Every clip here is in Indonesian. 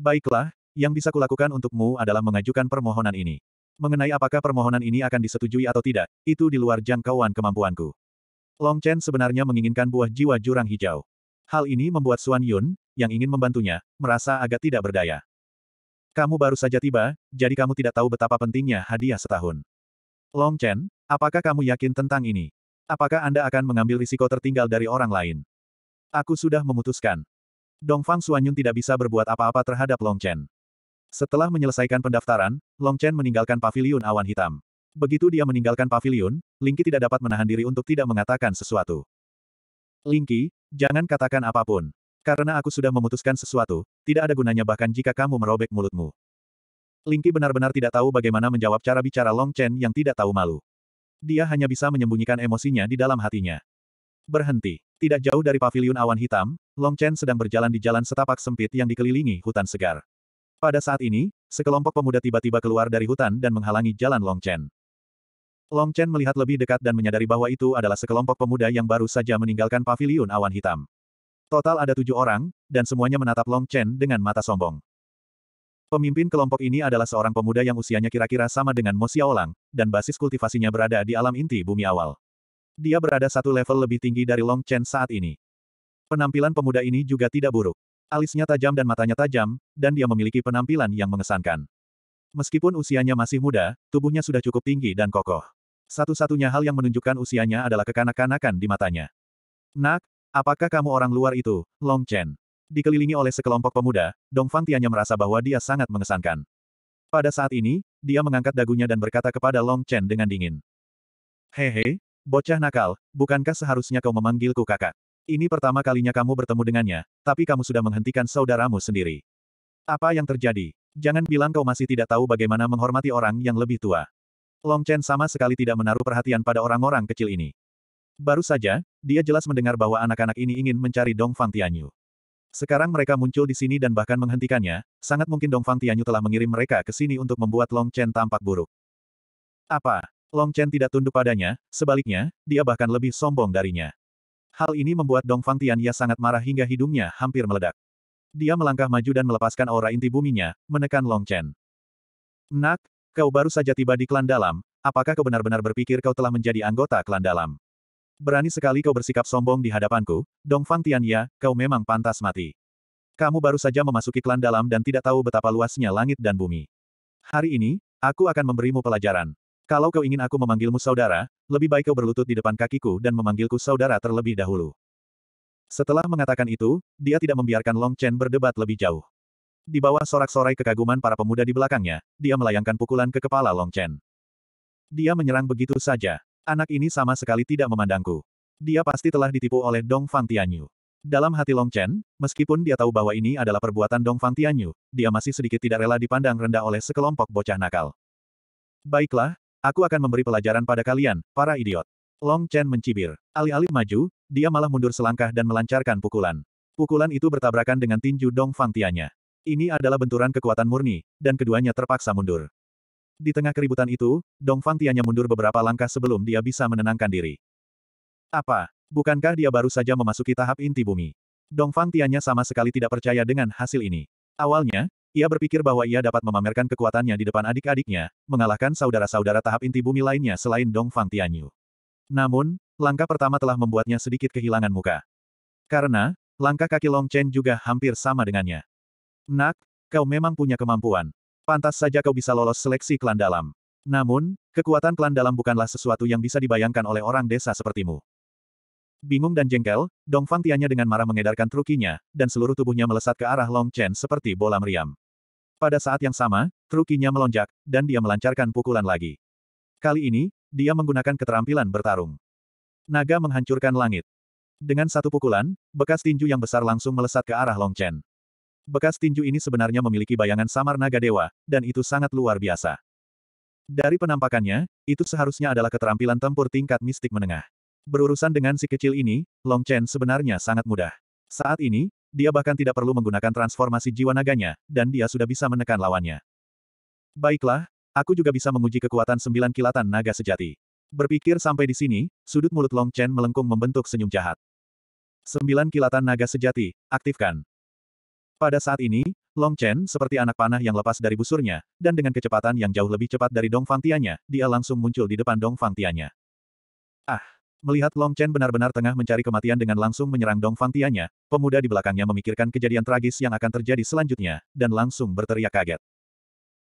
Baiklah, yang bisa kulakukan untukmu adalah mengajukan permohonan ini. Mengenai apakah permohonan ini akan disetujui atau tidak, itu di luar jangkauan kemampuanku. Long Chen sebenarnya menginginkan buah jiwa jurang hijau. Hal ini membuat Suan Yun, yang ingin membantunya, merasa agak tidak berdaya. Kamu baru saja tiba, jadi kamu tidak tahu betapa pentingnya hadiah setahun. Long Chen, apakah kamu yakin tentang ini? Apakah Anda akan mengambil risiko tertinggal dari orang lain? Aku sudah memutuskan. Dongfang Suanyun tidak bisa berbuat apa-apa terhadap Long Chen. Setelah menyelesaikan pendaftaran, Long Chen meninggalkan paviliun awan hitam. Begitu dia meninggalkan paviliun, Lingqi tidak dapat menahan diri untuk tidak mengatakan sesuatu. Lingqi, jangan katakan apapun. Karena aku sudah memutuskan sesuatu, tidak ada gunanya bahkan jika kamu merobek mulutmu. Lingqi benar-benar tidak tahu bagaimana menjawab cara bicara Long Chen yang tidak tahu malu. Dia hanya bisa menyembunyikan emosinya di dalam hatinya. Berhenti. Tidak jauh dari paviliun awan hitam, Long Chen sedang berjalan di jalan setapak sempit yang dikelilingi hutan segar. Pada saat ini, sekelompok pemuda tiba-tiba keluar dari hutan dan menghalangi jalan Long Chen. Long Chen melihat lebih dekat dan menyadari bahwa itu adalah sekelompok pemuda yang baru saja meninggalkan paviliun awan hitam. Total ada tujuh orang, dan semuanya menatap Long Chen dengan mata sombong. Pemimpin kelompok ini adalah seorang pemuda yang usianya kira-kira sama dengan Mo Xiaolang, dan basis kultivasinya berada di alam inti bumi awal. Dia berada satu level lebih tinggi dari Long Chen saat ini. Penampilan pemuda ini juga tidak buruk. Alisnya tajam dan matanya tajam, dan dia memiliki penampilan yang mengesankan. Meskipun usianya masih muda, tubuhnya sudah cukup tinggi dan kokoh. Satu-satunya hal yang menunjukkan usianya adalah kekanak-kanakan di matanya. Nak, apakah kamu orang luar itu, Long Chen? Dikelilingi oleh sekelompok pemuda, Dong Fang Tianya merasa bahwa dia sangat mengesankan. Pada saat ini, dia mengangkat dagunya dan berkata kepada Long Chen dengan dingin. Hehe, Bocah nakal, bukankah seharusnya kau memanggilku kakak? Ini pertama kalinya kamu bertemu dengannya, tapi kamu sudah menghentikan saudaramu sendiri. Apa yang terjadi? Jangan bilang kau masih tidak tahu bagaimana menghormati orang yang lebih tua. Long Chen sama sekali tidak menaruh perhatian pada orang-orang kecil ini. Baru saja, dia jelas mendengar bahwa anak-anak ini ingin mencari Dong Fang Tianyu. Sekarang mereka muncul di sini dan bahkan menghentikannya, sangat mungkin Dong Fang Tianyu telah mengirim mereka ke sini untuk membuat Long Chen tampak buruk. Apa? Long Chen tidak tunduk padanya, sebaliknya, dia bahkan lebih sombong darinya. Hal ini membuat Dong Fang Tianya sangat marah hingga hidungnya hampir meledak. Dia melangkah maju dan melepaskan aura inti buminya, menekan Long Chen. Nak, kau baru saja tiba di klan dalam, apakah kau benar-benar berpikir kau telah menjadi anggota klan dalam? Berani sekali kau bersikap sombong di hadapanku, Dong Fang Tianya, kau memang pantas mati. Kamu baru saja memasuki klan dalam dan tidak tahu betapa luasnya langit dan bumi. Hari ini, aku akan memberimu pelajaran. Kalau kau ingin aku memanggilmu saudara, lebih baik kau berlutut di depan kakiku dan memanggilku saudara terlebih dahulu. Setelah mengatakan itu, dia tidak membiarkan Long Chen berdebat lebih jauh. Di bawah sorak-sorai kekaguman para pemuda di belakangnya, dia melayangkan pukulan ke kepala Long Chen. Dia menyerang begitu saja. Anak ini sama sekali tidak memandangku. Dia pasti telah ditipu oleh Dong Fang Tianyu. Dalam hati Long Chen, meskipun dia tahu bahwa ini adalah perbuatan Dong Fang Tianyu, dia masih sedikit tidak rela dipandang rendah oleh sekelompok bocah nakal. Baiklah, Aku akan memberi pelajaran pada kalian, para idiot. Long Chen mencibir. Alih-alih maju, dia malah mundur selangkah dan melancarkan pukulan. Pukulan itu bertabrakan dengan tinju Dong Fang Tianya. Ini adalah benturan kekuatan murni, dan keduanya terpaksa mundur. Di tengah keributan itu, Dong Fang Tianya mundur beberapa langkah sebelum dia bisa menenangkan diri. Apa? Bukankah dia baru saja memasuki tahap inti bumi? Dong Fang Tianya sama sekali tidak percaya dengan hasil ini. Awalnya, ia berpikir bahwa ia dapat memamerkan kekuatannya di depan adik-adiknya, mengalahkan saudara-saudara tahap inti bumi lainnya selain Dong Fang Tianyu. Namun, langkah pertama telah membuatnya sedikit kehilangan muka. Karena, langkah kaki Long Chen juga hampir sama dengannya. Nak, kau memang punya kemampuan. Pantas saja kau bisa lolos seleksi klan dalam. Namun, kekuatan klan dalam bukanlah sesuatu yang bisa dibayangkan oleh orang desa sepertimu. Bingung dan jengkel, Dong Fang Tianya dengan marah mengedarkan trukinya, dan seluruh tubuhnya melesat ke arah Long Chen seperti bola meriam. Pada saat yang sama, trukinya melonjak, dan dia melancarkan pukulan lagi. Kali ini, dia menggunakan keterampilan bertarung. Naga menghancurkan langit. Dengan satu pukulan, bekas tinju yang besar langsung melesat ke arah Long Chen. Bekas tinju ini sebenarnya memiliki bayangan samar naga dewa, dan itu sangat luar biasa. Dari penampakannya, itu seharusnya adalah keterampilan tempur tingkat mistik menengah. Berurusan dengan si kecil ini, Long Chen sebenarnya sangat mudah. Saat ini, dia bahkan tidak perlu menggunakan transformasi jiwa naganya, dan dia sudah bisa menekan lawannya. Baiklah, aku juga bisa menguji kekuatan sembilan kilatan naga sejati. Berpikir sampai di sini, sudut mulut Long Chen melengkung membentuk senyum jahat. Sembilan kilatan naga sejati, aktifkan. Pada saat ini, Long Chen seperti anak panah yang lepas dari busurnya, dan dengan kecepatan yang jauh lebih cepat dari Dong Fang Tianya, dia langsung muncul di depan Dong Fang Tianya. Ah! Melihat Long Chen benar-benar tengah mencari kematian dengan langsung menyerang Dong Fang Tianya, pemuda di belakangnya memikirkan kejadian tragis yang akan terjadi selanjutnya, dan langsung berteriak kaget.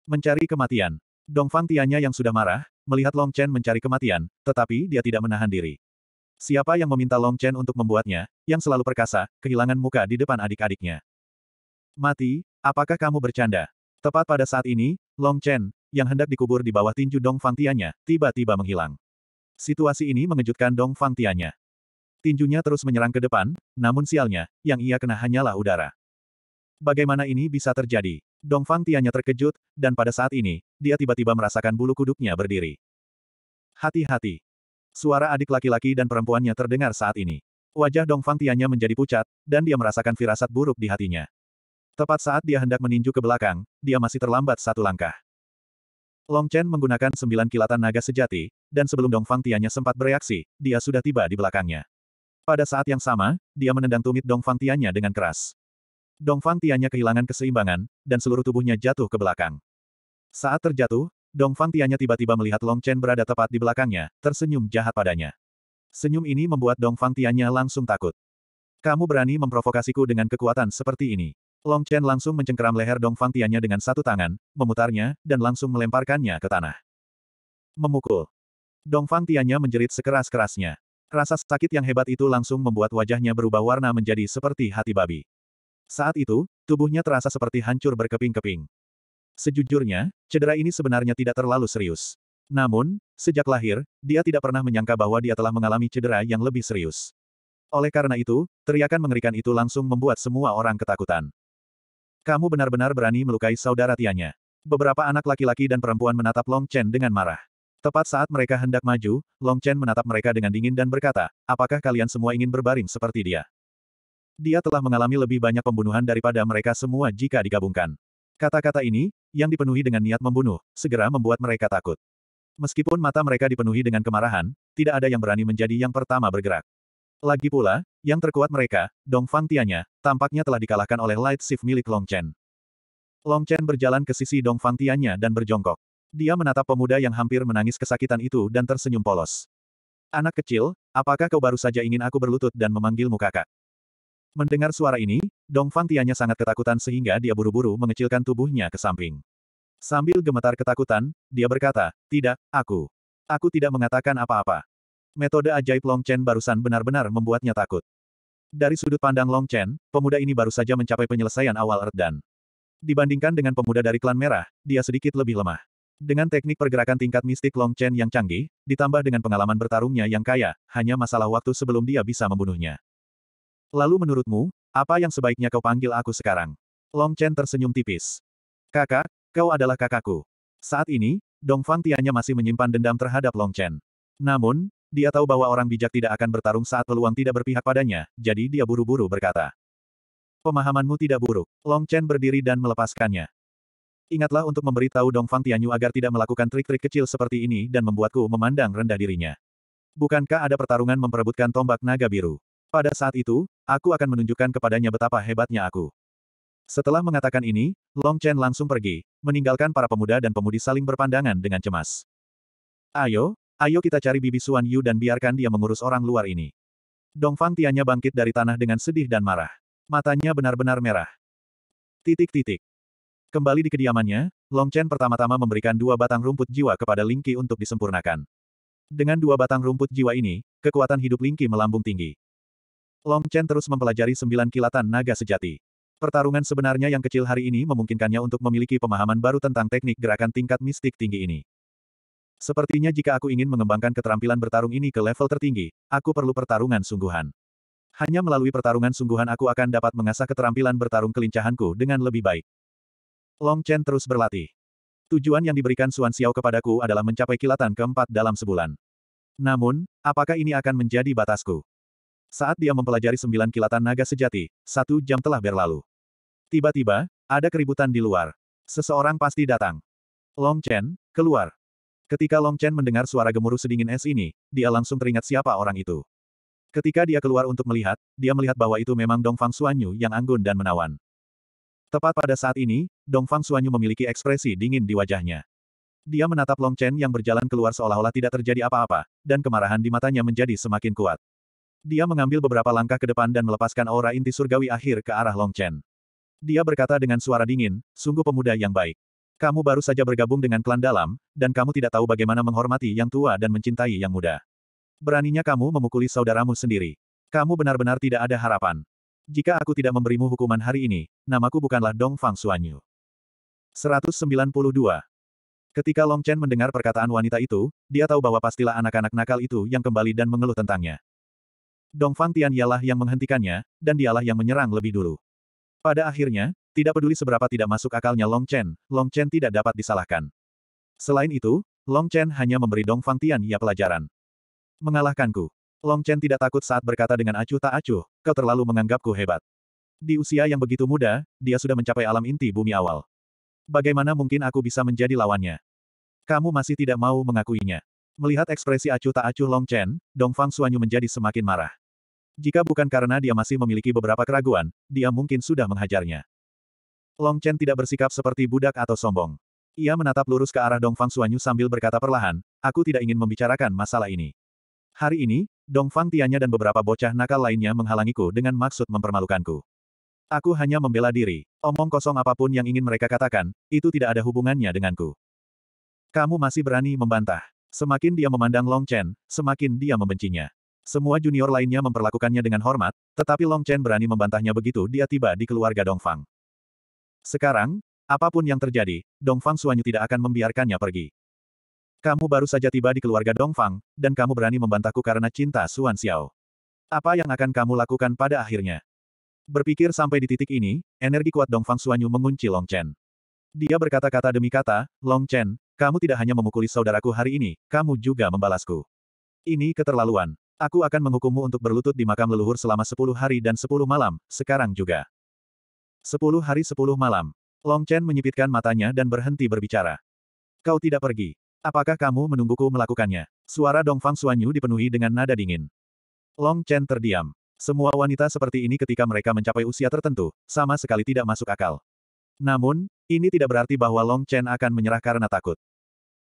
Mencari kematian. Dong Fang Tianya yang sudah marah, melihat Long Chen mencari kematian, tetapi dia tidak menahan diri. Siapa yang meminta Long Chen untuk membuatnya, yang selalu perkasa, kehilangan muka di depan adik-adiknya. Mati, apakah kamu bercanda? Tepat pada saat ini, Long Chen, yang hendak dikubur di bawah tinju Dong Fang Tianya, tiba-tiba menghilang. Situasi ini mengejutkan Dong Fang Tianya. Tinjunya terus menyerang ke depan, namun sialnya, yang ia kena hanyalah udara. Bagaimana ini bisa terjadi? Dong Fang Tianya terkejut, dan pada saat ini, dia tiba-tiba merasakan bulu kuduknya berdiri. Hati-hati. Suara adik laki-laki dan perempuannya terdengar saat ini. Wajah Dong Fang Tianya menjadi pucat, dan dia merasakan firasat buruk di hatinya. Tepat saat dia hendak meninju ke belakang, dia masih terlambat satu langkah. Long Chen menggunakan sembilan kilatan naga sejati, dan sebelum Dong Fang Tianya sempat bereaksi, dia sudah tiba di belakangnya. Pada saat yang sama, dia menendang tumit Dong Fang Tianya dengan keras. Dong Fang Tianya kehilangan keseimbangan, dan seluruh tubuhnya jatuh ke belakang. Saat terjatuh, Dong Fang Tianya tiba-tiba melihat Long Chen berada tepat di belakangnya, tersenyum jahat padanya. Senyum ini membuat Dong Fang Tianya langsung takut. Kamu berani memprovokasiku dengan kekuatan seperti ini. Long Chen langsung mencengkeram leher Dong Fang Tianya dengan satu tangan, memutarnya, dan langsung melemparkannya ke tanah. Memukul. Dong Fang Tianya menjerit sekeras-kerasnya. Rasa sakit yang hebat itu langsung membuat wajahnya berubah warna menjadi seperti hati babi. Saat itu, tubuhnya terasa seperti hancur berkeping-keping. Sejujurnya, cedera ini sebenarnya tidak terlalu serius. Namun, sejak lahir, dia tidak pernah menyangka bahwa dia telah mengalami cedera yang lebih serius. Oleh karena itu, teriakan mengerikan itu langsung membuat semua orang ketakutan. Kamu benar-benar berani melukai saudara tianya. Beberapa anak laki-laki dan perempuan menatap Long Chen dengan marah. Tepat saat mereka hendak maju, Long Chen menatap mereka dengan dingin dan berkata, apakah kalian semua ingin berbaring seperti dia? Dia telah mengalami lebih banyak pembunuhan daripada mereka semua jika digabungkan. Kata-kata ini, yang dipenuhi dengan niat membunuh, segera membuat mereka takut. Meskipun mata mereka dipenuhi dengan kemarahan, tidak ada yang berani menjadi yang pertama bergerak. Lagi pula, yang terkuat mereka, Dong Fang Tianya, tampaknya telah dikalahkan oleh Light Shift milik Long Chen. Long Chen berjalan ke sisi Dong Fang Tianya dan berjongkok. Dia menatap pemuda yang hampir menangis kesakitan itu dan tersenyum polos. Anak kecil, apakah kau baru saja ingin aku berlutut dan memanggilmu kakak? Mendengar suara ini, Dong Fang Tianya sangat ketakutan sehingga dia buru-buru mengecilkan tubuhnya ke samping. Sambil gemetar ketakutan, dia berkata, tidak, aku. Aku tidak mengatakan apa-apa. Metode ajaib Long Chen barusan benar-benar membuatnya takut. Dari sudut pandang Long Chen, pemuda ini baru saja mencapai penyelesaian awal Erdan. Dibandingkan dengan pemuda dari klan merah, dia sedikit lebih lemah. Dengan teknik pergerakan tingkat mistik Long Chen yang canggih, ditambah dengan pengalaman bertarungnya yang kaya, hanya masalah waktu sebelum dia bisa membunuhnya. Lalu menurutmu, apa yang sebaiknya kau panggil aku sekarang? Long Chen tersenyum tipis. Kakak, kau adalah kakakku. Saat ini, Dong Fang Tianya masih menyimpan dendam terhadap Long Chen. Namun, dia tahu bahwa orang bijak tidak akan bertarung saat peluang tidak berpihak padanya, jadi dia buru-buru berkata. Pemahamanmu tidak buruk. Long Chen berdiri dan melepaskannya. Ingatlah untuk memberitahu Dong Fang Tianyu agar tidak melakukan trik-trik kecil seperti ini dan membuatku memandang rendah dirinya. Bukankah ada pertarungan memperebutkan tombak naga biru? Pada saat itu, aku akan menunjukkan kepadanya betapa hebatnya aku. Setelah mengatakan ini, Long Chen langsung pergi, meninggalkan para pemuda dan pemudi saling berpandangan dengan cemas. Ayo, Ayo kita cari Bibi Suan Yu dan biarkan dia mengurus orang luar ini. Dongfang Tianya bangkit dari tanah dengan sedih dan marah. Matanya benar-benar merah. Titik-titik. Kembali di kediamannya, Long Chen pertama-tama memberikan dua batang rumput jiwa kepada Lingqi untuk disempurnakan. Dengan dua batang rumput jiwa ini, kekuatan hidup Lingqi melambung tinggi. Long Chen terus mempelajari sembilan kilatan naga sejati. Pertarungan sebenarnya yang kecil hari ini memungkinkannya untuk memiliki pemahaman baru tentang teknik gerakan tingkat mistik tinggi ini. Sepertinya jika aku ingin mengembangkan keterampilan bertarung ini ke level tertinggi, aku perlu pertarungan sungguhan. Hanya melalui pertarungan sungguhan aku akan dapat mengasah keterampilan bertarung kelincahanku dengan lebih baik. Long Chen terus berlatih. Tujuan yang diberikan Suan Xiao kepadaku adalah mencapai kilatan keempat dalam sebulan. Namun, apakah ini akan menjadi batasku? Saat dia mempelajari sembilan kilatan naga sejati, satu jam telah berlalu. Tiba-tiba, ada keributan di luar. Seseorang pasti datang. Long Chen, keluar. Ketika Long Chen mendengar suara gemuruh sedingin es ini, dia langsung teringat siapa orang itu. Ketika dia keluar untuk melihat, dia melihat bahwa itu memang Dongfang Suanyu yang anggun dan menawan. Tepat pada saat ini, Dongfang Suanyu memiliki ekspresi dingin di wajahnya. Dia menatap Long Chen yang berjalan keluar seolah-olah tidak terjadi apa-apa, dan kemarahan di matanya menjadi semakin kuat. Dia mengambil beberapa langkah ke depan dan melepaskan aura inti surgawi akhir ke arah Long Chen. Dia berkata dengan suara dingin, sungguh pemuda yang baik. Kamu baru saja bergabung dengan klan dalam, dan kamu tidak tahu bagaimana menghormati yang tua dan mencintai yang muda. Beraninya kamu memukuli saudaramu sendiri. Kamu benar-benar tidak ada harapan. Jika aku tidak memberimu hukuman hari ini, namaku bukanlah Dong Fang Suanyu. 192. Ketika Long Chen mendengar perkataan wanita itu, dia tahu bahwa pastilah anak-anak nakal itu yang kembali dan mengeluh tentangnya. Dong Fang Tian ialah yang menghentikannya, dan dialah yang menyerang lebih dulu. Pada akhirnya, tidak peduli seberapa tidak masuk akalnya Long Chen, Long Chen tidak dapat disalahkan. Selain itu, Long Chen hanya memberi Dong Fang Tian ia pelajaran. Mengalahkanku. Long Chen tidak takut saat berkata dengan acuh tak acuh, kau terlalu menganggapku hebat. Di usia yang begitu muda, dia sudah mencapai alam inti bumi awal. Bagaimana mungkin aku bisa menjadi lawannya? Kamu masih tidak mau mengakuinya. Melihat ekspresi acuh tak acuh Long Chen, Dong Fang Suanyu menjadi semakin marah. Jika bukan karena dia masih memiliki beberapa keraguan, dia mungkin sudah menghajarnya. Long Chen tidak bersikap seperti budak atau sombong. Ia menatap lurus ke arah Dong Fang Suanyu sambil berkata perlahan, aku tidak ingin membicarakan masalah ini. Hari ini, Dong Fang Tianya dan beberapa bocah nakal lainnya menghalangiku dengan maksud mempermalukanku. Aku hanya membela diri. Omong kosong apapun yang ingin mereka katakan, itu tidak ada hubungannya denganku. Kamu masih berani membantah. Semakin dia memandang Long Chen, semakin dia membencinya. Semua junior lainnya memperlakukannya dengan hormat, tetapi Long Chen berani membantahnya begitu dia tiba di keluarga Dong Fang. Sekarang, apapun yang terjadi, Dong Fang Suanyu tidak akan membiarkannya pergi. Kamu baru saja tiba di keluarga Dong Fang, dan kamu berani membantahku karena cinta Suan Xiao. Apa yang akan kamu lakukan pada akhirnya? Berpikir sampai di titik ini, energi kuat Dong Fang Suanyu mengunci Long Chen. Dia berkata-kata demi kata, Long Chen, kamu tidak hanya memukuli saudaraku hari ini, kamu juga membalasku. Ini keterlaluan. Aku akan menghukummu untuk berlutut di makam leluhur selama sepuluh hari dan sepuluh malam, sekarang juga. Sepuluh hari sepuluh malam. Long Chen menyipitkan matanya dan berhenti berbicara. Kau tidak pergi. Apakah kamu menungguku melakukannya? Suara Dongfang Suanyu dipenuhi dengan nada dingin. Long Chen terdiam. Semua wanita seperti ini ketika mereka mencapai usia tertentu, sama sekali tidak masuk akal. Namun, ini tidak berarti bahwa Long Chen akan menyerah karena takut.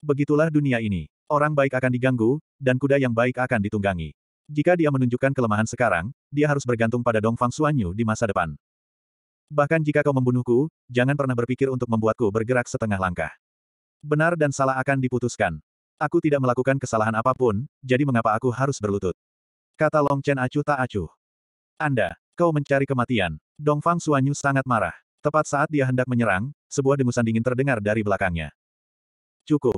Begitulah dunia ini. Orang baik akan diganggu, dan kuda yang baik akan ditunggangi. Jika dia menunjukkan kelemahan sekarang, dia harus bergantung pada Dongfang Suanyu di masa depan. Bahkan jika kau membunuhku, jangan pernah berpikir untuk membuatku bergerak setengah langkah. Benar dan salah akan diputuskan. Aku tidak melakukan kesalahan apapun, jadi mengapa aku harus berlutut? Kata Long Chen acuh tak acuh. Anda, kau mencari kematian. Dongfang Suanyu sangat marah. Tepat saat dia hendak menyerang, sebuah dengusan dingin terdengar dari belakangnya. Cukup.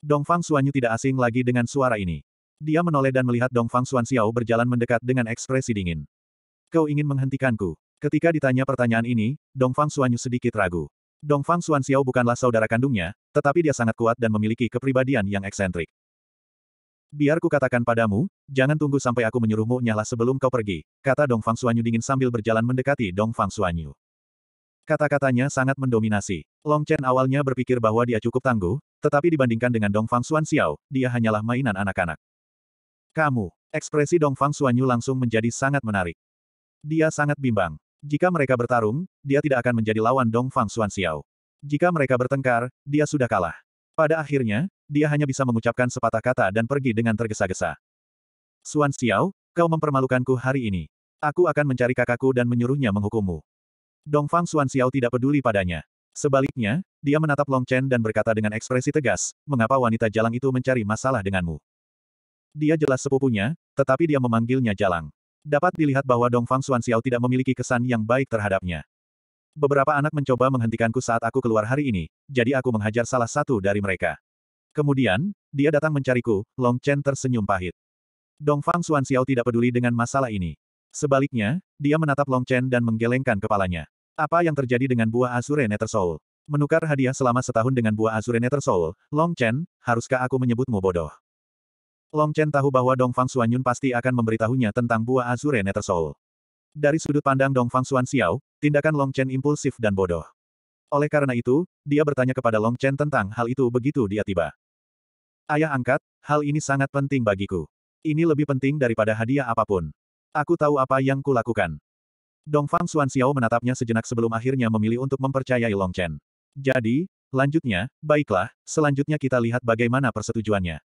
Dongfang Suanyu tidak asing lagi dengan suara ini. Dia menoleh dan melihat Dongfang Xuan Xiao berjalan mendekat dengan ekspresi dingin. Kau ingin menghentikanku. Ketika ditanya pertanyaan ini, Dongfang Xuanyu sedikit ragu. Dongfang Xuanxiao bukanlah saudara kandungnya, tetapi dia sangat kuat dan memiliki kepribadian yang eksentrik. Biar ku katakan padamu, jangan tunggu sampai aku menyuruhmu nyala sebelum kau pergi, kata Dongfang Xuanyu dingin sambil berjalan mendekati Dongfang Xuanyu. Kata-katanya sangat mendominasi. Long Chen awalnya berpikir bahwa dia cukup tangguh, tetapi dibandingkan dengan Dongfang Xuanxiao, dia hanyalah mainan anak-anak. Kamu, ekspresi Dongfang Xuanyu langsung menjadi sangat menarik. Dia sangat bimbang. Jika mereka bertarung, dia tidak akan menjadi lawan Dong Fang Xuan Xiao. Jika mereka bertengkar, dia sudah kalah. Pada akhirnya, dia hanya bisa mengucapkan sepatah kata dan pergi dengan tergesa-gesa. Xuan Xiao, kau mempermalukanku hari ini. Aku akan mencari kakakku dan menyuruhnya menghukummu. Dong Fang Xuan Xiao tidak peduli padanya. Sebaliknya, dia menatap Long Chen dan berkata dengan ekspresi tegas, mengapa wanita jalang itu mencari masalah denganmu? Dia jelas sepupunya, tetapi dia memanggilnya jalang. Dapat dilihat bahwa Dongfang Xiao tidak memiliki kesan yang baik terhadapnya. Beberapa anak mencoba menghentikanku saat aku keluar hari ini, jadi aku menghajar salah satu dari mereka. Kemudian, dia datang mencariku, Long Chen tersenyum pahit. Dongfang Xiao tidak peduli dengan masalah ini. Sebaliknya, dia menatap Long Chen dan menggelengkan kepalanya. Apa yang terjadi dengan buah Azure Nether Soul? Menukar hadiah selama setahun dengan buah Azure Nether Soul, Long Chen, haruskah aku menyebutmu bodoh? Long Chen tahu bahwa Dong Fang Xuan Yun pasti akan memberitahunya tentang buah Azure Nether Soul. Dari sudut pandang Dong Fang Xuan Xiao, tindakan Long Chen impulsif dan bodoh. Oleh karena itu, dia bertanya kepada Long Chen tentang hal itu begitu dia tiba. Ayah angkat, hal ini sangat penting bagiku. Ini lebih penting daripada hadiah apapun. Aku tahu apa yang kulakukan. Dong Fang Xuan Xiao menatapnya sejenak sebelum akhirnya memilih untuk mempercayai Long Chen. Jadi, lanjutnya, baiklah, selanjutnya kita lihat bagaimana persetujuannya.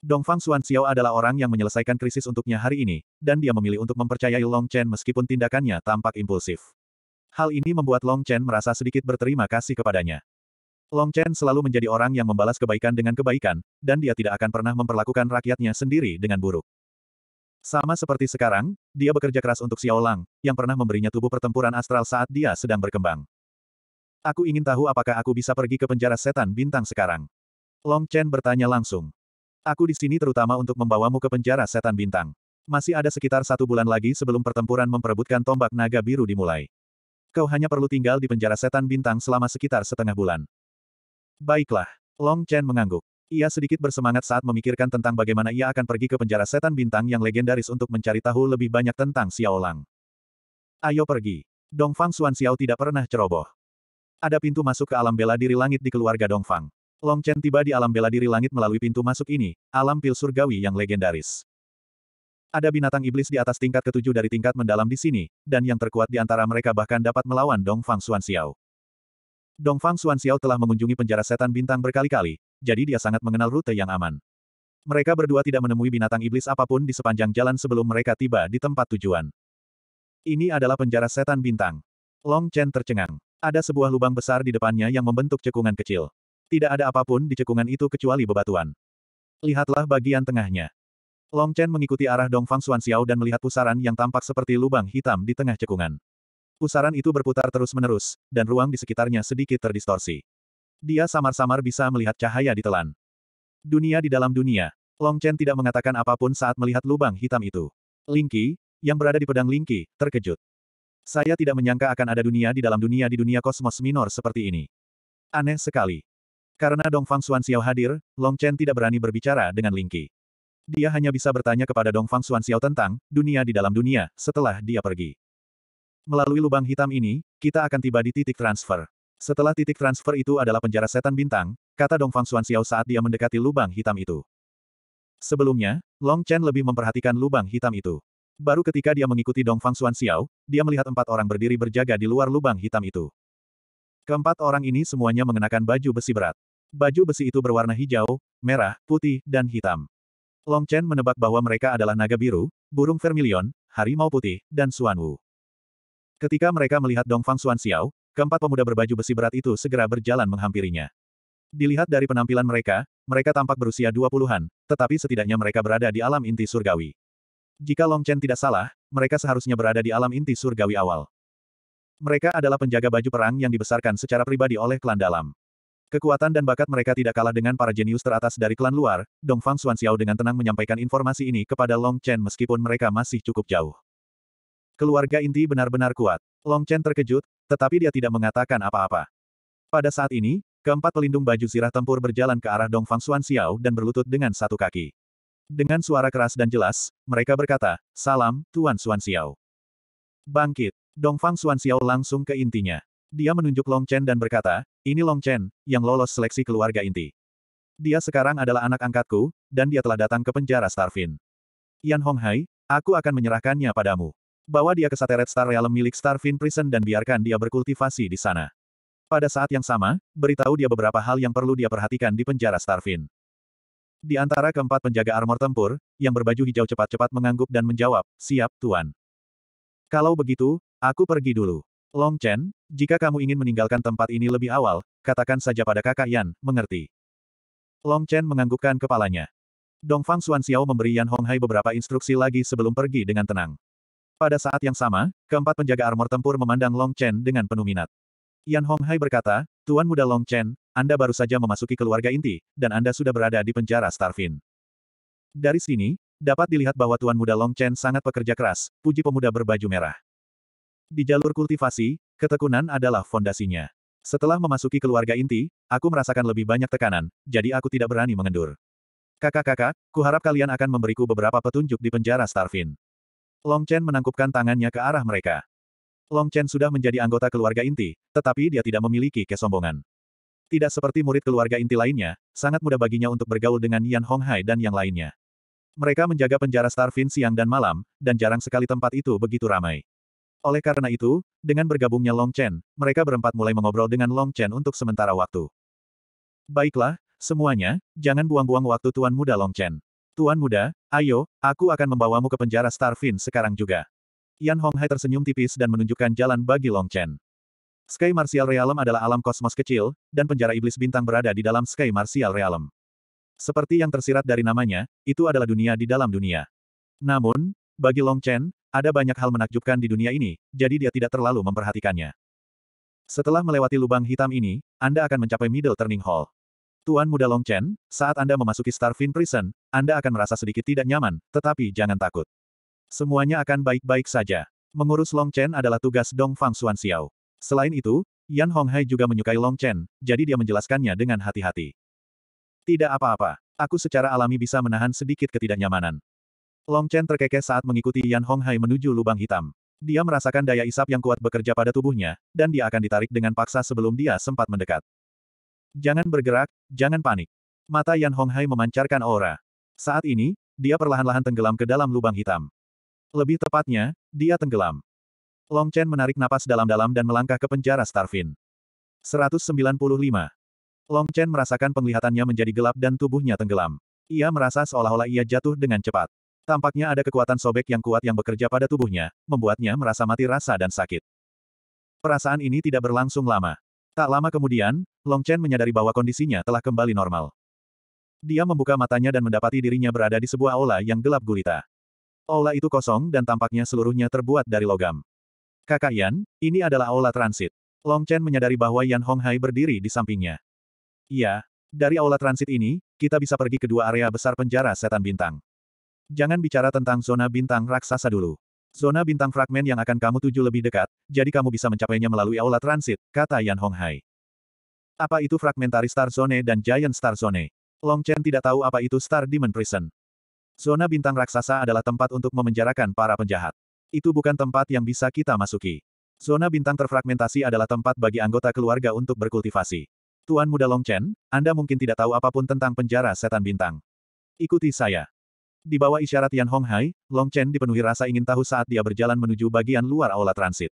Dongfang Xuan Xiao adalah orang yang menyelesaikan krisis untuknya hari ini, dan dia memilih untuk mempercayai Long Chen meskipun tindakannya tampak impulsif. Hal ini membuat Long Chen merasa sedikit berterima kasih kepadanya. Long Chen selalu menjadi orang yang membalas kebaikan dengan kebaikan, dan dia tidak akan pernah memperlakukan rakyatnya sendiri dengan buruk. Sama seperti sekarang, dia bekerja keras untuk Xiao Lang, yang pernah memberinya tubuh pertempuran astral saat dia sedang berkembang. Aku ingin tahu apakah aku bisa pergi ke penjara setan bintang sekarang. Long Chen bertanya langsung. Aku di sini terutama untuk membawamu ke penjara setan bintang. Masih ada sekitar satu bulan lagi sebelum pertempuran memperebutkan tombak naga biru dimulai. Kau hanya perlu tinggal di penjara setan bintang selama sekitar setengah bulan. Baiklah. Long Chen mengangguk. Ia sedikit bersemangat saat memikirkan tentang bagaimana ia akan pergi ke penjara setan bintang yang legendaris untuk mencari tahu lebih banyak tentang Xiao Lang. Ayo pergi. Dongfang Xuan Xiao tidak pernah ceroboh. Ada pintu masuk ke alam bela diri langit di keluarga Dongfang. Long Chen tiba di alam bela diri langit melalui pintu masuk ini, alam pil surgawi yang legendaris. Ada binatang iblis di atas tingkat ketujuh dari tingkat mendalam di sini, dan yang terkuat di antara mereka bahkan dapat melawan Dong Fang Xuan Xiao. Dong Fang Xuan Xiao telah mengunjungi penjara setan bintang berkali-kali, jadi dia sangat mengenal rute yang aman. Mereka berdua tidak menemui binatang iblis apapun di sepanjang jalan sebelum mereka tiba di tempat tujuan. Ini adalah penjara setan bintang. Long Chen tercengang. Ada sebuah lubang besar di depannya yang membentuk cekungan kecil. Tidak ada apapun di cekungan itu kecuali bebatuan. Lihatlah bagian tengahnya. Long Chen mengikuti arah Dongfang Xiao dan melihat pusaran yang tampak seperti lubang hitam di tengah cekungan. Pusaran itu berputar terus-menerus, dan ruang di sekitarnya sedikit terdistorsi. Dia samar-samar bisa melihat cahaya ditelan. Dunia di dalam dunia. Long Chen tidak mengatakan apapun saat melihat lubang hitam itu. Lingqi, yang berada di pedang Lingqi, terkejut. Saya tidak menyangka akan ada dunia di dalam dunia di dunia kosmos minor seperti ini. Aneh sekali. Karena Dong Fang Xuan Xiao hadir, Long Chen tidak berani berbicara dengan Ling Qi. Dia hanya bisa bertanya kepada Dong Fang Xuan Xiao tentang dunia di dalam dunia setelah dia pergi. Melalui lubang hitam ini, kita akan tiba di titik transfer. Setelah titik transfer itu adalah penjara setan bintang, kata Dong Fang Xuan Xiao saat dia mendekati lubang hitam itu. Sebelumnya, Long Chen lebih memperhatikan lubang hitam itu. Baru ketika dia mengikuti Dong Fang Xuan Xiao, dia melihat empat orang berdiri berjaga di luar lubang hitam itu. Keempat orang ini semuanya mengenakan baju besi berat. Baju besi itu berwarna hijau, merah, putih, dan hitam. Long Chen menebak bahwa mereka adalah naga biru, burung vermilion, harimau putih, dan Xuan Wu. Ketika mereka melihat Dongfang Xuan Xiao, keempat pemuda berbaju besi berat itu segera berjalan menghampirinya. Dilihat dari penampilan mereka, mereka tampak berusia dua puluhan, tetapi setidaknya mereka berada di alam inti surgawi. Jika Long Chen tidak salah, mereka seharusnya berada di alam inti surgawi awal. Mereka adalah penjaga baju perang yang dibesarkan secara pribadi oleh klan dalam. Kekuatan dan bakat mereka tidak kalah dengan para jenius teratas dari klan luar, Dongfang Xuanxiao dengan tenang menyampaikan informasi ini kepada Long Chen meskipun mereka masih cukup jauh. Keluarga inti benar-benar kuat. Long Chen terkejut, tetapi dia tidak mengatakan apa-apa. Pada saat ini, keempat pelindung baju sirah tempur berjalan ke arah Dongfang Xuanxiao dan berlutut dengan satu kaki. Dengan suara keras dan jelas, mereka berkata, Salam, Tuan Xuanxiao. Bangkit, Dongfang Xuanxiao langsung ke intinya. Dia menunjuk Long Chen dan berkata, ini Long Chen, yang lolos seleksi keluarga inti. Dia sekarang adalah anak angkatku, dan dia telah datang ke penjara Starfin. Yan Honghai, aku akan menyerahkannya padamu. Bawa dia ke Sateret Star Realm milik Starfin Prison dan biarkan dia berkultivasi di sana. Pada saat yang sama, beritahu dia beberapa hal yang perlu dia perhatikan di penjara Starfin. Di antara keempat penjaga armor tempur, yang berbaju hijau cepat-cepat mengangguk dan menjawab, siap, Tuan. Kalau begitu, aku pergi dulu. Long Chen, jika kamu ingin meninggalkan tempat ini lebih awal, katakan saja pada kakak Yan, mengerti. Long Chen menganggukkan kepalanya. Dong Fang Xuan Xiao memberi Yan Honghai beberapa instruksi lagi sebelum pergi dengan tenang. Pada saat yang sama, keempat penjaga armor tempur memandang Long Chen dengan penuh minat. Yan Honghai berkata, Tuan Muda Long Chen, Anda baru saja memasuki keluarga inti, dan Anda sudah berada di penjara Starfin. Dari sini, dapat dilihat bahwa Tuan Muda Long Chen sangat pekerja keras, puji pemuda berbaju merah. Di jalur kultivasi, ketekunan adalah fondasinya. Setelah memasuki keluarga inti, aku merasakan lebih banyak tekanan, jadi aku tidak berani mengendur. Kakak-kakak, kuharap kalian akan memberiku beberapa petunjuk di penjara Starfin. Long Chen menangkupkan tangannya ke arah mereka. Long Chen sudah menjadi anggota keluarga inti, tetapi dia tidak memiliki kesombongan. Tidak seperti murid keluarga inti lainnya, sangat mudah baginya untuk bergaul dengan Yan Honghai dan yang lainnya. Mereka menjaga penjara Starfin siang dan malam, dan jarang sekali tempat itu begitu ramai. Oleh karena itu, dengan bergabungnya Long Chen, mereka berempat mulai mengobrol dengan Long Chen untuk sementara waktu. Baiklah, semuanya, jangan buang-buang waktu Tuan Muda Long Chen. Tuan Muda, ayo, aku akan membawamu ke penjara Starfin sekarang juga. Yan Honghai tersenyum tipis dan menunjukkan jalan bagi Long Chen. Sky Martial Realm adalah alam kosmos kecil, dan penjara iblis bintang berada di dalam Sky Martial Realm. Seperti yang tersirat dari namanya, itu adalah dunia di dalam dunia. Namun, bagi Long Chen, ada banyak hal menakjubkan di dunia ini, jadi dia tidak terlalu memperhatikannya. Setelah melewati lubang hitam ini, Anda akan mencapai Middle Turning Hall. Tuan Muda Long Chen, saat Anda memasuki Starfin Prison, Anda akan merasa sedikit tidak nyaman, tetapi jangan takut. Semuanya akan baik-baik saja. Mengurus Long Chen adalah tugas Dong Fang Xuan Xiao. Selain itu, Yan Honghai juga menyukai Long Chen, jadi dia menjelaskannya dengan hati-hati. Tidak apa-apa. Aku secara alami bisa menahan sedikit ketidaknyamanan. Long Chen terkekeh saat mengikuti Yan Honghai menuju lubang hitam. Dia merasakan daya isap yang kuat bekerja pada tubuhnya, dan dia akan ditarik dengan paksa sebelum dia sempat mendekat. Jangan bergerak, jangan panik. Mata Yan Honghai memancarkan aura. Saat ini, dia perlahan-lahan tenggelam ke dalam lubang hitam. Lebih tepatnya, dia tenggelam. Long Chen menarik napas dalam-dalam dan melangkah ke penjara Starvin. 195. Long Chen merasakan penglihatannya menjadi gelap dan tubuhnya tenggelam. Ia merasa seolah-olah ia jatuh dengan cepat. Tampaknya ada kekuatan sobek yang kuat yang bekerja pada tubuhnya, membuatnya merasa mati rasa dan sakit. Perasaan ini tidak berlangsung lama. Tak lama kemudian, Long Chen menyadari bahwa kondisinya telah kembali normal. Dia membuka matanya dan mendapati dirinya berada di sebuah aula yang gelap gulita. Aula itu kosong dan tampaknya seluruhnya terbuat dari logam. Kakak Yan, ini adalah aula transit. Long Chen menyadari bahwa Yan Honghai berdiri di sampingnya. Iya, dari aula transit ini, kita bisa pergi ke dua area besar penjara setan bintang. Jangan bicara tentang zona bintang raksasa dulu. Zona bintang fragmen yang akan kamu tuju lebih dekat, jadi kamu bisa mencapainya melalui aula transit, kata Yan Honghai. Apa itu fragmentary star zone dan giant star zone? Long Chen tidak tahu apa itu star demon prison. Zona bintang raksasa adalah tempat untuk memenjarakan para penjahat. Itu bukan tempat yang bisa kita masuki. Zona bintang terfragmentasi adalah tempat bagi anggota keluarga untuk berkultivasi. Tuan muda Long Chen, Anda mungkin tidak tahu apapun tentang penjara setan bintang. Ikuti saya. Di bawah isyarat Yan Honghai, Long Chen dipenuhi rasa ingin tahu saat dia berjalan menuju bagian luar aula transit.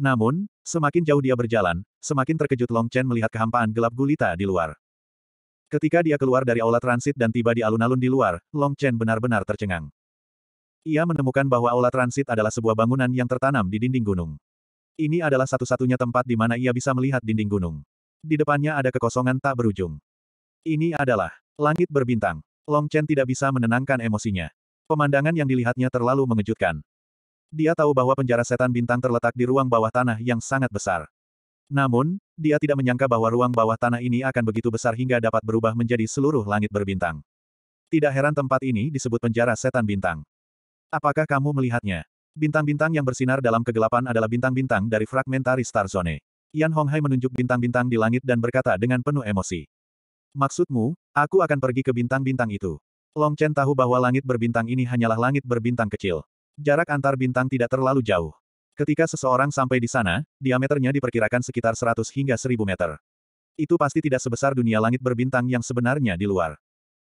Namun, semakin jauh dia berjalan, semakin terkejut Long Chen melihat kehampaan gelap gulita di luar. Ketika dia keluar dari aula transit dan tiba di alun-alun di luar, Long Chen benar-benar tercengang. Ia menemukan bahwa aula transit adalah sebuah bangunan yang tertanam di dinding gunung. Ini adalah satu-satunya tempat di mana ia bisa melihat dinding gunung. Di depannya ada kekosongan tak berujung. Ini adalah langit berbintang. Long Chen tidak bisa menenangkan emosinya. Pemandangan yang dilihatnya terlalu mengejutkan. Dia tahu bahwa penjara setan bintang terletak di ruang bawah tanah yang sangat besar. Namun, dia tidak menyangka bahwa ruang bawah tanah ini akan begitu besar hingga dapat berubah menjadi seluruh langit berbintang. Tidak heran tempat ini disebut penjara setan bintang. Apakah kamu melihatnya? Bintang-bintang yang bersinar dalam kegelapan adalah bintang-bintang dari fragmentari star zone. Yan Honghai menunjuk bintang-bintang di langit dan berkata dengan penuh emosi. Maksudmu, aku akan pergi ke bintang-bintang itu. Long Chen tahu bahwa langit berbintang ini hanyalah langit berbintang kecil. Jarak antar bintang tidak terlalu jauh. Ketika seseorang sampai di sana, diameternya diperkirakan sekitar 100 hingga 1000 meter. Itu pasti tidak sebesar dunia langit berbintang yang sebenarnya di luar.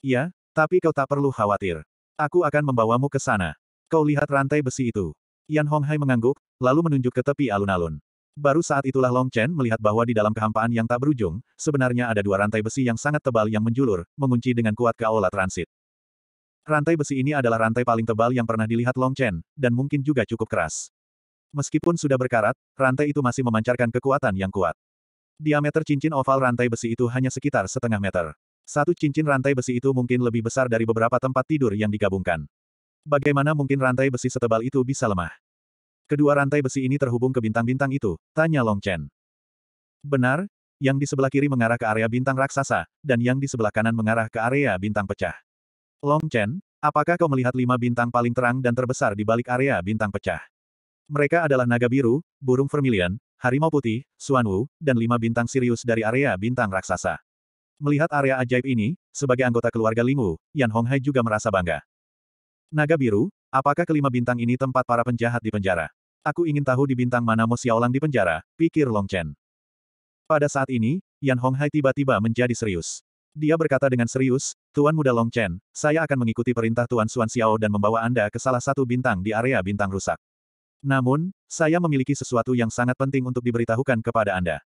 Iya, tapi kau tak perlu khawatir. Aku akan membawamu ke sana. Kau lihat rantai besi itu. Yan Honghai mengangguk, lalu menunjuk ke tepi alun-alun. Baru saat itulah Long Chen melihat bahwa di dalam kehampaan yang tak berujung, sebenarnya ada dua rantai besi yang sangat tebal yang menjulur, mengunci dengan kuat ke aula transit. Rantai besi ini adalah rantai paling tebal yang pernah dilihat Long Chen, dan mungkin juga cukup keras. Meskipun sudah berkarat, rantai itu masih memancarkan kekuatan yang kuat. Diameter cincin oval rantai besi itu hanya sekitar setengah meter. Satu cincin rantai besi itu mungkin lebih besar dari beberapa tempat tidur yang digabungkan. Bagaimana mungkin rantai besi setebal itu bisa lemah? Kedua rantai besi ini terhubung ke bintang-bintang itu, tanya Long Chen. Benar, yang di sebelah kiri mengarah ke area bintang raksasa, dan yang di sebelah kanan mengarah ke area bintang pecah. Long Chen, apakah kau melihat lima bintang paling terang dan terbesar di balik area bintang pecah? Mereka adalah naga biru, burung vermilion, harimau putih, Wu, dan lima bintang Sirius dari area bintang raksasa. Melihat area ajaib ini, sebagai anggota keluarga Lingwu, Yan Honghai juga merasa bangga. Naga biru, Apakah kelima bintang ini tempat para penjahat di penjara? Aku ingin tahu di bintang mana Mo Xiaolang di penjara, pikir Long Chen. Pada saat ini, Yan Honghai tiba-tiba menjadi serius. Dia berkata dengan serius, Tuan Muda Long Chen, saya akan mengikuti perintah Tuan Xuan Xiao dan membawa Anda ke salah satu bintang di area bintang rusak. Namun, saya memiliki sesuatu yang sangat penting untuk diberitahukan kepada Anda.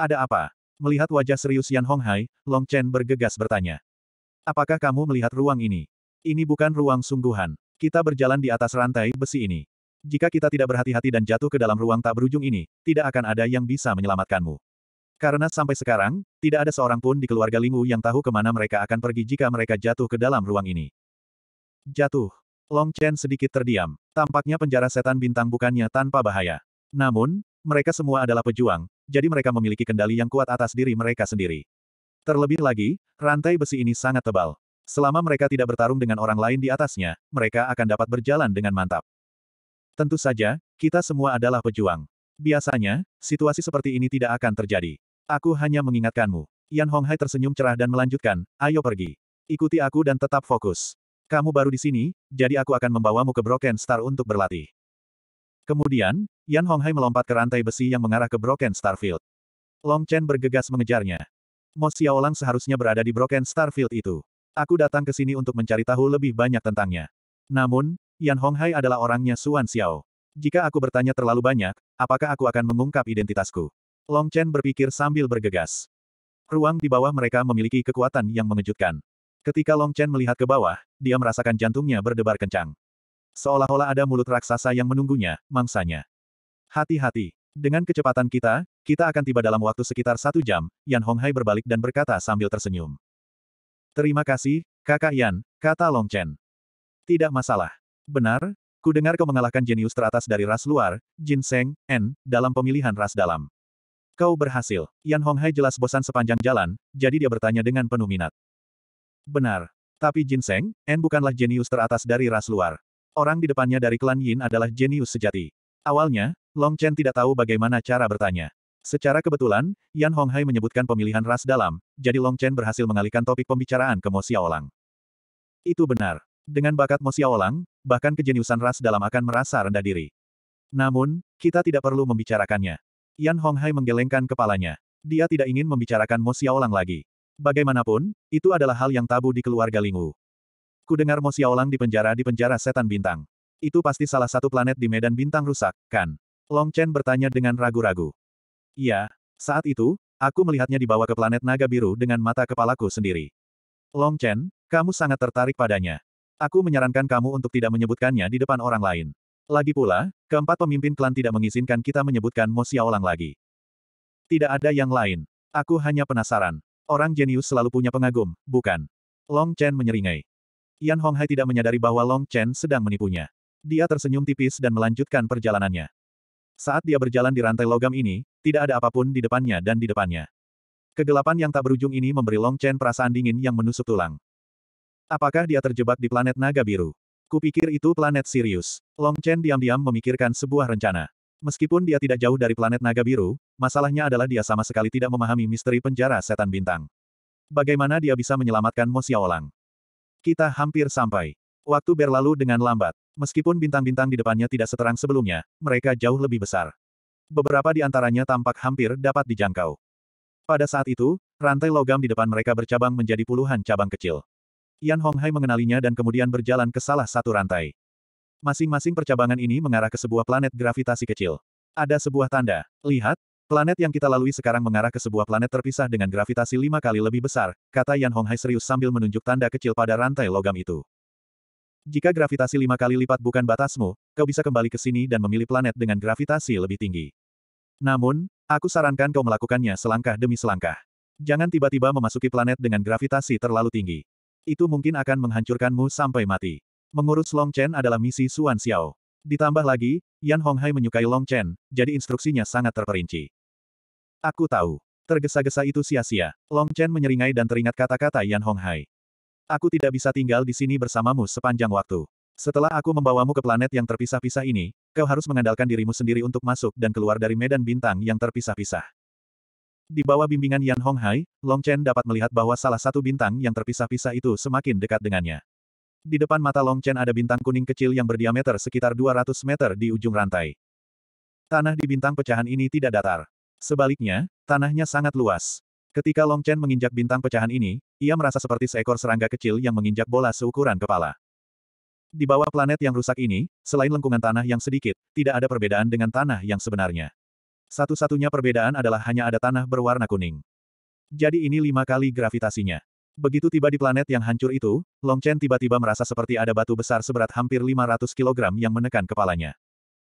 Ada apa? Melihat wajah serius Yan Honghai, Long Chen bergegas bertanya. Apakah kamu melihat ruang ini? Ini bukan ruang sungguhan. Kita berjalan di atas rantai besi ini. Jika kita tidak berhati-hati dan jatuh ke dalam ruang tak berujung ini, tidak akan ada yang bisa menyelamatkanmu. Karena sampai sekarang, tidak ada seorang pun di keluarga Lingwu yang tahu kemana mereka akan pergi jika mereka jatuh ke dalam ruang ini. Jatuh. Long Chen sedikit terdiam. Tampaknya penjara setan bintang bukannya tanpa bahaya. Namun, mereka semua adalah pejuang, jadi mereka memiliki kendali yang kuat atas diri mereka sendiri. Terlebih lagi, rantai besi ini sangat tebal. Selama mereka tidak bertarung dengan orang lain di atasnya, mereka akan dapat berjalan dengan mantap. Tentu saja, kita semua adalah pejuang. Biasanya, situasi seperti ini tidak akan terjadi. Aku hanya mengingatkanmu. Yan Honghai tersenyum cerah dan melanjutkan, ayo pergi. Ikuti aku dan tetap fokus. Kamu baru di sini, jadi aku akan membawamu ke Broken Star untuk berlatih. Kemudian, Yan Honghai melompat ke rantai besi yang mengarah ke Broken Starfield. Long Chen bergegas mengejarnya. Mo Xiaolang seharusnya berada di Broken Starfield itu. Aku datang ke sini untuk mencari tahu lebih banyak tentangnya. Namun, Yan Honghai adalah orangnya Suan Xiao. Jika aku bertanya terlalu banyak, apakah aku akan mengungkap identitasku? Long Chen berpikir sambil bergegas. Ruang di bawah mereka memiliki kekuatan yang mengejutkan. Ketika Long Chen melihat ke bawah, dia merasakan jantungnya berdebar kencang. Seolah-olah ada mulut raksasa yang menunggunya, mangsanya. Hati-hati. Dengan kecepatan kita, kita akan tiba dalam waktu sekitar satu jam, Yan Honghai berbalik dan berkata sambil tersenyum. Terima kasih, kakak Yan, kata Long Chen. Tidak masalah. Benar, ku dengar kau mengalahkan jenius teratas dari ras luar, Jin Seng, N, dalam pemilihan ras dalam. Kau berhasil. Yan Honghai jelas bosan sepanjang jalan, jadi dia bertanya dengan penuh minat. Benar. Tapi Jin Seng, N bukanlah jenius teratas dari ras luar. Orang di depannya dari klan Yin adalah jenius sejati. Awalnya, Long Chen tidak tahu bagaimana cara bertanya. Secara kebetulan, Yan Honghai menyebutkan pemilihan ras dalam, jadi Long Chen berhasil mengalihkan topik pembicaraan ke Mo Xiaolang. Itu benar. Dengan bakat Mo Xiaolang, bahkan kejeniusan ras dalam akan merasa rendah diri. Namun, kita tidak perlu membicarakannya. Yan Honghai menggelengkan kepalanya. Dia tidak ingin membicarakan Mo Xiaolang lagi. Bagaimanapun, itu adalah hal yang tabu di keluarga Lingwu. Kudengar Mo Xiaolang penjara di penjara setan bintang. Itu pasti salah satu planet di medan bintang rusak, kan? Long Chen bertanya dengan ragu-ragu. Iya, saat itu, aku melihatnya dibawa ke planet naga biru dengan mata kepalaku sendiri. Long Chen, kamu sangat tertarik padanya. Aku menyarankan kamu untuk tidak menyebutkannya di depan orang lain. Lagi pula, keempat pemimpin klan tidak mengizinkan kita menyebutkan Mo Xiaolang lagi. Tidak ada yang lain. Aku hanya penasaran. Orang jenius selalu punya pengagum, bukan? Long Chen menyeringai. Yan Honghai tidak menyadari bahwa Long Chen sedang menipunya. Dia tersenyum tipis dan melanjutkan perjalanannya. Saat dia berjalan di rantai logam ini, tidak ada apapun di depannya dan di depannya. Kegelapan yang tak berujung ini memberi Long Chen perasaan dingin yang menusuk tulang. Apakah dia terjebak di planet naga biru? Kupikir itu planet Sirius. Long Chen diam-diam memikirkan sebuah rencana. Meskipun dia tidak jauh dari planet naga biru, masalahnya adalah dia sama sekali tidak memahami misteri penjara setan bintang. Bagaimana dia bisa menyelamatkan Mo Xiaolang? Kita hampir sampai. Waktu berlalu dengan lambat. Meskipun bintang-bintang di depannya tidak seterang sebelumnya, mereka jauh lebih besar. Beberapa di antaranya tampak hampir dapat dijangkau. Pada saat itu, rantai logam di depan mereka bercabang menjadi puluhan cabang kecil. Yan Honghai mengenalinya dan kemudian berjalan ke salah satu rantai. Masing-masing percabangan ini mengarah ke sebuah planet gravitasi kecil. Ada sebuah tanda. Lihat, Planet yang kita lalui sekarang mengarah ke sebuah planet terpisah dengan gravitasi lima kali lebih besar, kata Yan Honghai serius sambil menunjuk tanda kecil pada rantai logam itu. Jika gravitasi lima kali lipat bukan batasmu, kau bisa kembali ke sini dan memilih planet dengan gravitasi lebih tinggi. Namun, aku sarankan kau melakukannya selangkah demi selangkah. Jangan tiba-tiba memasuki planet dengan gravitasi terlalu tinggi. Itu mungkin akan menghancurkanmu sampai mati. Mengurus Long Chen adalah misi Suan Xiao. Ditambah lagi, Yan Honghai menyukai Long Chen, jadi instruksinya sangat terperinci. Aku tahu. Tergesa-gesa itu sia-sia. Long Chen menyeringai dan teringat kata-kata Yan Honghai. Aku tidak bisa tinggal di sini bersamamu sepanjang waktu. Setelah aku membawamu ke planet yang terpisah-pisah ini, kau harus mengandalkan dirimu sendiri untuk masuk dan keluar dari medan bintang yang terpisah-pisah. Di bawah bimbingan Yan Honghai, Long Chen dapat melihat bahwa salah satu bintang yang terpisah-pisah itu semakin dekat dengannya. Di depan mata Long Chen ada bintang kuning kecil yang berdiameter sekitar 200 meter di ujung rantai. Tanah di bintang pecahan ini tidak datar. Sebaliknya, tanahnya sangat luas. Ketika Long Chen menginjak bintang pecahan ini, ia merasa seperti seekor serangga kecil yang menginjak bola seukuran kepala. Di bawah planet yang rusak ini, selain lengkungan tanah yang sedikit, tidak ada perbedaan dengan tanah yang sebenarnya. Satu-satunya perbedaan adalah hanya ada tanah berwarna kuning. Jadi ini lima kali gravitasinya. Begitu tiba di planet yang hancur itu, Long Chen tiba-tiba merasa seperti ada batu besar seberat hampir 500 kg yang menekan kepalanya.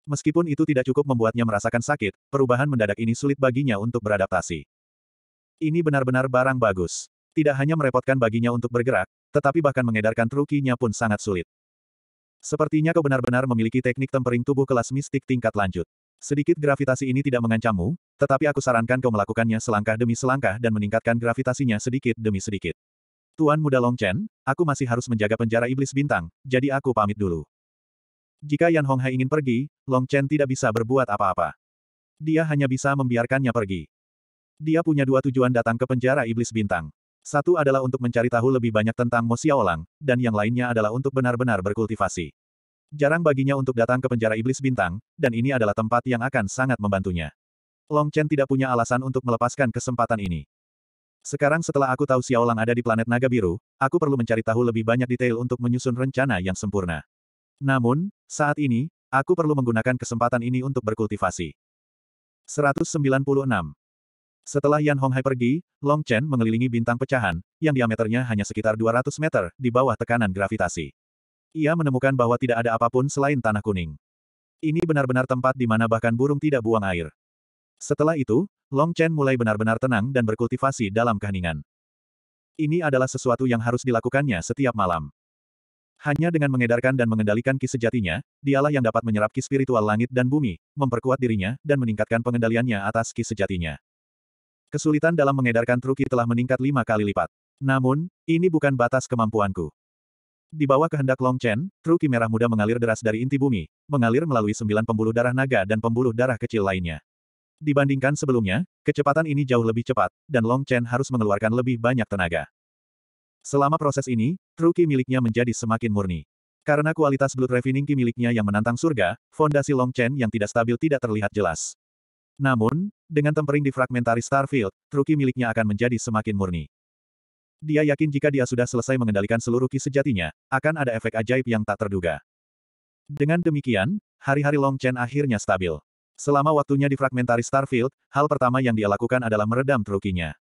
Meskipun itu tidak cukup membuatnya merasakan sakit, perubahan mendadak ini sulit baginya untuk beradaptasi. Ini benar-benar barang bagus. Tidak hanya merepotkan baginya untuk bergerak, tetapi bahkan mengedarkan trukinya pun sangat sulit. Sepertinya kau benar-benar memiliki teknik tempering tubuh kelas mistik tingkat lanjut. Sedikit gravitasi ini tidak mengancammu, tetapi aku sarankan kau melakukannya selangkah demi selangkah dan meningkatkan gravitasinya sedikit demi sedikit. Tuan muda Long Chen, aku masih harus menjaga penjara iblis bintang, jadi aku pamit dulu. Jika Yan Honghai ingin pergi, Long Chen tidak bisa berbuat apa-apa. Dia hanya bisa membiarkannya pergi. Dia punya dua tujuan datang ke penjara iblis bintang. Satu adalah untuk mencari tahu lebih banyak tentang Mo Xiaolang, dan yang lainnya adalah untuk benar-benar berkultivasi. Jarang baginya untuk datang ke penjara iblis bintang, dan ini adalah tempat yang akan sangat membantunya. Long Chen tidak punya alasan untuk melepaskan kesempatan ini. Sekarang setelah aku tahu Xiaolang ada di planet naga biru, aku perlu mencari tahu lebih banyak detail untuk menyusun rencana yang sempurna. Namun, saat ini, aku perlu menggunakan kesempatan ini untuk berkultivasi. 196. Setelah Yan Honghai pergi, Long Chen mengelilingi bintang pecahan, yang diameternya hanya sekitar 200 meter, di bawah tekanan gravitasi. Ia menemukan bahwa tidak ada apapun selain tanah kuning. Ini benar-benar tempat di mana bahkan burung tidak buang air. Setelah itu, Long Chen mulai benar-benar tenang dan berkultivasi dalam keheningan. Ini adalah sesuatu yang harus dilakukannya setiap malam. Hanya dengan mengedarkan dan mengendalikan ki sejatinya, dialah yang dapat menyerap ki spiritual langit dan bumi, memperkuat dirinya, dan meningkatkan pengendaliannya atas ki sejatinya. Kesulitan dalam mengedarkan truki telah meningkat lima kali lipat. Namun, ini bukan batas kemampuanku. Di bawah kehendak Long Chen, truki merah muda mengalir deras dari inti bumi, mengalir melalui sembilan pembuluh darah naga dan pembuluh darah kecil lainnya. Dibandingkan sebelumnya, kecepatan ini jauh lebih cepat, dan Long Chen harus mengeluarkan lebih banyak tenaga. Selama proses ini, truki miliknya menjadi semakin murni. Karena kualitas Blood refining miliknya yang menantang surga, fondasi Long Chen yang tidak stabil tidak terlihat jelas. Namun, dengan tempering di fragmentari Starfield, truki miliknya akan menjadi semakin murni. Dia yakin jika dia sudah selesai mengendalikan seluruh ki sejatinya, akan ada efek ajaib yang tak terduga. Dengan demikian, hari-hari Long Chen akhirnya stabil. Selama waktunya di fragmentari Starfield, hal pertama yang dia lakukan adalah meredam trukinya.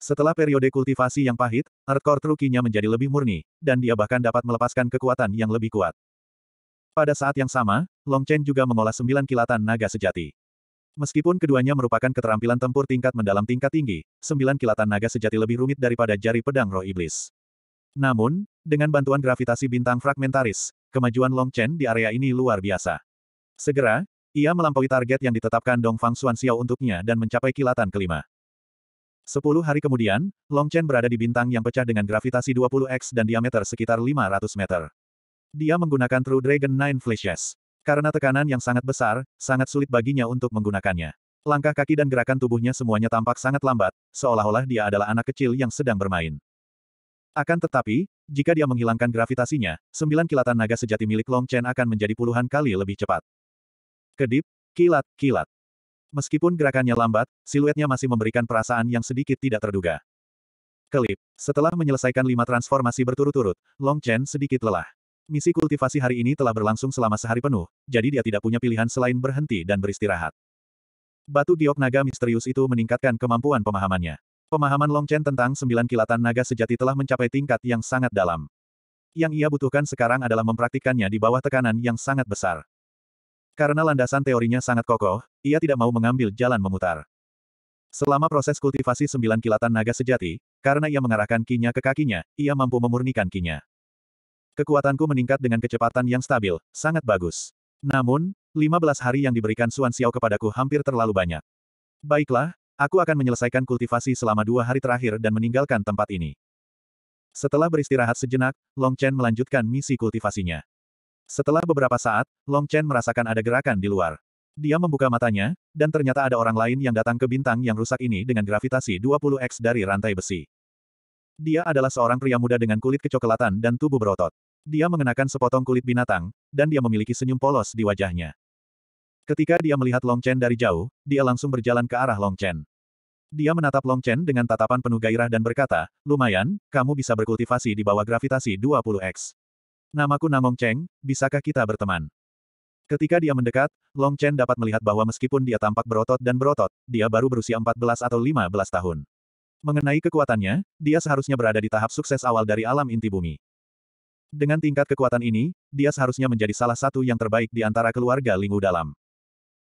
Setelah periode kultivasi yang pahit, hardcore trukinya menjadi lebih murni, dan dia bahkan dapat melepaskan kekuatan yang lebih kuat. Pada saat yang sama, Long Chen juga mengolah sembilan kilatan naga sejati. Meskipun keduanya merupakan keterampilan tempur tingkat mendalam tingkat tinggi, sembilan kilatan naga sejati lebih rumit daripada jari pedang roh iblis. Namun, dengan bantuan gravitasi bintang fragmentaris, kemajuan Long Chen di area ini luar biasa. Segera, ia melampaui target yang ditetapkan Dong Fang Xuan Xiao untuknya dan mencapai kilatan kelima. Sepuluh hari kemudian, Long Chen berada di bintang yang pecah dengan gravitasi 20x dan diameter sekitar 500 meter. Dia menggunakan True Dragon Nine Flashes. Karena tekanan yang sangat besar, sangat sulit baginya untuk menggunakannya. Langkah kaki dan gerakan tubuhnya semuanya tampak sangat lambat, seolah-olah dia adalah anak kecil yang sedang bermain. Akan tetapi, jika dia menghilangkan gravitasinya, sembilan kilatan naga sejati milik Long Chen akan menjadi puluhan kali lebih cepat. Kedip, kilat, kilat. Meskipun gerakannya lambat, siluetnya masih memberikan perasaan yang sedikit tidak terduga. Kelip, setelah menyelesaikan lima transformasi berturut-turut, Long Chen sedikit lelah. Misi kultivasi hari ini telah berlangsung selama sehari penuh, jadi dia tidak punya pilihan selain berhenti dan beristirahat. Batu giok naga misterius itu meningkatkan kemampuan pemahamannya. Pemahaman Long Chen tentang sembilan kilatan naga sejati telah mencapai tingkat yang sangat dalam. Yang ia butuhkan sekarang adalah mempraktikkannya di bawah tekanan yang sangat besar. Karena landasan teorinya sangat kokoh, ia tidak mau mengambil jalan memutar. Selama proses kultivasi sembilan kilatan naga sejati, karena ia mengarahkan kinya ke kakinya, ia mampu memurnikan kinya. Kekuatanku meningkat dengan kecepatan yang stabil, sangat bagus. Namun, 15 hari yang diberikan Suan Xiao kepadaku hampir terlalu banyak. Baiklah, aku akan menyelesaikan kultivasi selama dua hari terakhir dan meninggalkan tempat ini. Setelah beristirahat sejenak, Long Chen melanjutkan misi kultivasinya. Setelah beberapa saat, Long Chen merasakan ada gerakan di luar. Dia membuka matanya, dan ternyata ada orang lain yang datang ke bintang yang rusak ini dengan gravitasi 20x dari rantai besi. Dia adalah seorang pria muda dengan kulit kecoklatan dan tubuh berotot. Dia mengenakan sepotong kulit binatang, dan dia memiliki senyum polos di wajahnya. Ketika dia melihat Long Chen dari jauh, dia langsung berjalan ke arah Long Chen. Dia menatap Long Chen dengan tatapan penuh gairah dan berkata, Lumayan, kamu bisa berkultivasi di bawah gravitasi 20x. Namaku Namong Cheng, bisakah kita berteman? Ketika dia mendekat, Long Chen dapat melihat bahwa meskipun dia tampak berotot dan berotot, dia baru berusia 14 atau 15 tahun. Mengenai kekuatannya, dia seharusnya berada di tahap sukses awal dari alam inti bumi. Dengan tingkat kekuatan ini, dia seharusnya menjadi salah satu yang terbaik di antara keluarga Lingu dalam.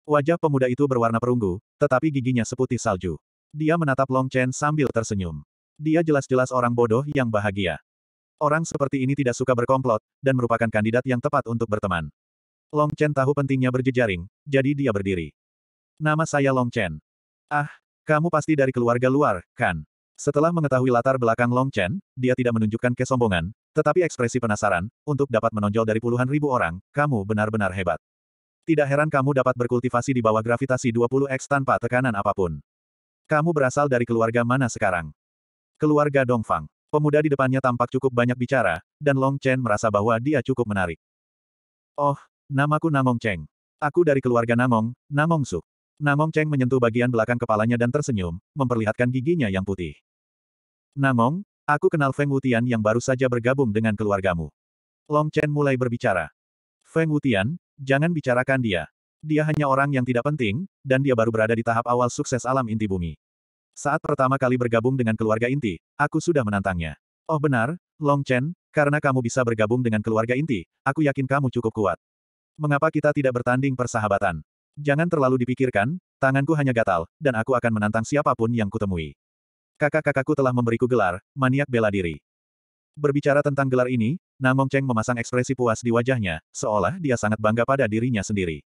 Wajah pemuda itu berwarna perunggu, tetapi giginya seputih salju. Dia menatap Long Chen sambil tersenyum. Dia jelas-jelas orang bodoh yang bahagia. Orang seperti ini tidak suka berkomplot, dan merupakan kandidat yang tepat untuk berteman. Long Chen tahu pentingnya berjejaring, jadi dia berdiri. Nama saya Long Chen. Ah, kamu pasti dari keluarga luar, kan? Setelah mengetahui latar belakang Long Chen, dia tidak menunjukkan kesombongan, tetapi ekspresi penasaran, untuk dapat menonjol dari puluhan ribu orang, kamu benar-benar hebat. Tidak heran kamu dapat berkultivasi di bawah gravitasi 20x tanpa tekanan apapun. Kamu berasal dari keluarga mana sekarang? Keluarga Dongfang. Pemuda di depannya tampak cukup banyak bicara, dan Long Chen merasa bahwa dia cukup menarik. Oh, namaku Namong Cheng. Aku dari keluarga Namong, Namong Su. Namong Cheng menyentuh bagian belakang kepalanya dan tersenyum, memperlihatkan giginya yang putih. Namong, Aku kenal Feng Wutian yang baru saja bergabung dengan keluargamu. Long Chen mulai berbicara. Feng Wutian, jangan bicarakan dia. Dia hanya orang yang tidak penting, dan dia baru berada di tahap awal sukses alam inti bumi. Saat pertama kali bergabung dengan keluarga inti, aku sudah menantangnya. Oh benar, Long Chen, karena kamu bisa bergabung dengan keluarga inti, aku yakin kamu cukup kuat. Mengapa kita tidak bertanding persahabatan? Jangan terlalu dipikirkan, tanganku hanya gatal, dan aku akan menantang siapapun yang kutemui. Kakak-kakakku telah memberiku gelar, maniak bela diri. Berbicara tentang gelar ini, Nangong Cheng memasang ekspresi puas di wajahnya, seolah dia sangat bangga pada dirinya sendiri.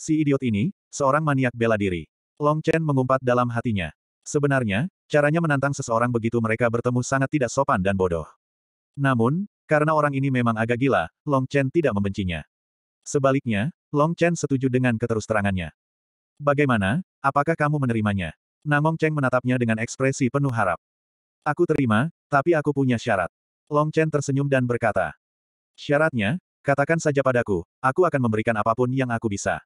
Si idiot ini, seorang maniak bela diri. Long Chen mengumpat dalam hatinya. Sebenarnya, caranya menantang seseorang begitu mereka bertemu sangat tidak sopan dan bodoh. Namun, karena orang ini memang agak gila, Long Chen tidak membencinya. Sebaliknya, Long Chen setuju dengan keterusterangannya. Bagaimana, apakah kamu menerimanya? Namong Cheng menatapnya dengan ekspresi penuh harap. Aku terima, tapi aku punya syarat. Long Chen tersenyum dan berkata. Syaratnya, katakan saja padaku, aku akan memberikan apapun yang aku bisa.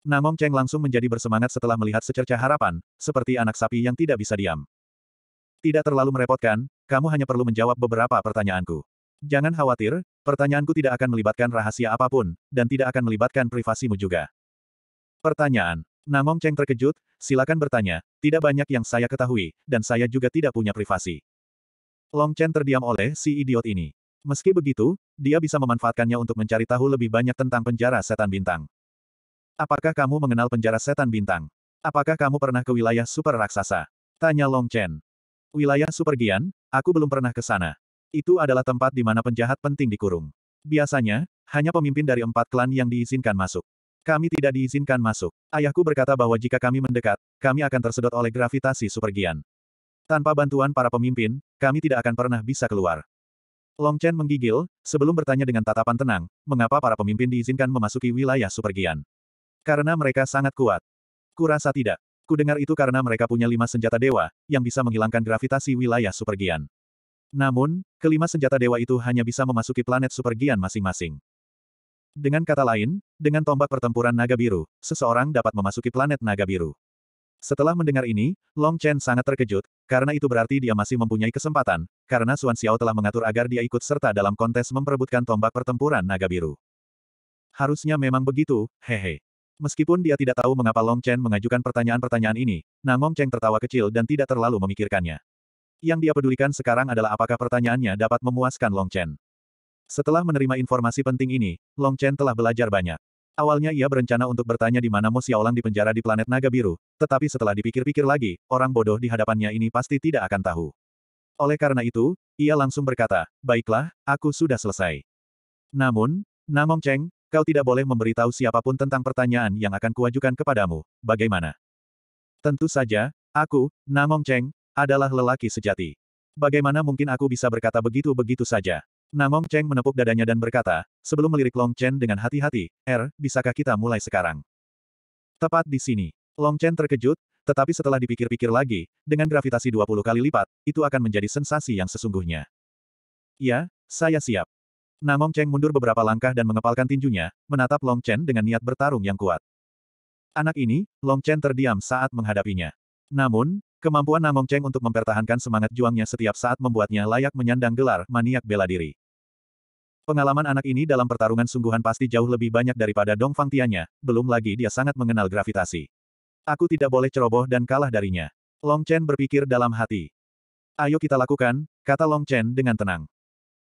Namong Cheng langsung menjadi bersemangat setelah melihat secerca harapan, seperti anak sapi yang tidak bisa diam. Tidak terlalu merepotkan, kamu hanya perlu menjawab beberapa pertanyaanku. Jangan khawatir, pertanyaanku tidak akan melibatkan rahasia apapun, dan tidak akan melibatkan privasimu juga. Pertanyaan. Namong Cheng terkejut, silakan bertanya, tidak banyak yang saya ketahui, dan saya juga tidak punya privasi. Long Chen terdiam oleh si idiot ini. Meski begitu, dia bisa memanfaatkannya untuk mencari tahu lebih banyak tentang penjara setan bintang. Apakah kamu mengenal penjara setan bintang? Apakah kamu pernah ke wilayah super raksasa? Tanya Long Chen. Wilayah super Gian, aku belum pernah ke sana. Itu adalah tempat di mana penjahat penting dikurung. Biasanya, hanya pemimpin dari empat klan yang diizinkan masuk. Kami tidak diizinkan masuk. Ayahku berkata bahwa jika kami mendekat, kami akan tersedot oleh gravitasi supergian. Tanpa bantuan para pemimpin, kami tidak akan pernah bisa keluar. Long Chen menggigil, sebelum bertanya dengan tatapan tenang, mengapa para pemimpin diizinkan memasuki wilayah supergian. Karena mereka sangat kuat. Kurasa tidak. Kudengar itu karena mereka punya lima senjata dewa, yang bisa menghilangkan gravitasi wilayah supergian. Namun, kelima senjata dewa itu hanya bisa memasuki planet supergian masing-masing. Dengan kata lain, dengan tombak pertempuran naga biru, seseorang dapat memasuki planet naga biru. Setelah mendengar ini, Long Chen sangat terkejut, karena itu berarti dia masih mempunyai kesempatan, karena Suan Xiao telah mengatur agar dia ikut serta dalam kontes memperebutkan tombak pertempuran naga biru. Harusnya memang begitu, hehe. Meskipun dia tidak tahu mengapa Long Chen mengajukan pertanyaan-pertanyaan ini, Nangong Cheng tertawa kecil dan tidak terlalu memikirkannya. Yang dia pedulikan sekarang adalah apakah pertanyaannya dapat memuaskan Long Chen. Setelah menerima informasi penting ini, Long Chen telah belajar banyak. Awalnya ia berencana untuk bertanya di mana Mo Xiaolang dipenjara di planet Naga Biru, tetapi setelah dipikir-pikir lagi, orang bodoh di hadapannya ini pasti tidak akan tahu. Oleh karena itu, ia langsung berkata, baiklah, aku sudah selesai. Namun, Namong Cheng, kau tidak boleh memberitahu siapapun tentang pertanyaan yang akan kuajukan kepadamu, bagaimana? Tentu saja, aku, Namong Cheng, adalah lelaki sejati. Bagaimana mungkin aku bisa berkata begitu-begitu saja? Namong Cheng menepuk dadanya dan berkata, sebelum melirik Long Chen dengan hati-hati, Er, bisakah kita mulai sekarang? Tepat di sini. Long Chen terkejut, tetapi setelah dipikir-pikir lagi, dengan gravitasi 20 kali lipat, itu akan menjadi sensasi yang sesungguhnya. Ya, saya siap. Namong Cheng mundur beberapa langkah dan mengepalkan tinjunya, menatap Long Chen dengan niat bertarung yang kuat. Anak ini, Long Chen terdiam saat menghadapinya. Namun, Kemampuan Nangong Cheng untuk mempertahankan semangat juangnya setiap saat membuatnya layak menyandang gelar maniak bela diri. Pengalaman anak ini dalam pertarungan sungguhan pasti jauh lebih banyak daripada Dong Fang Tianya, belum lagi dia sangat mengenal gravitasi. Aku tidak boleh ceroboh dan kalah darinya. Long Chen berpikir dalam hati. Ayo kita lakukan, kata Long Chen dengan tenang.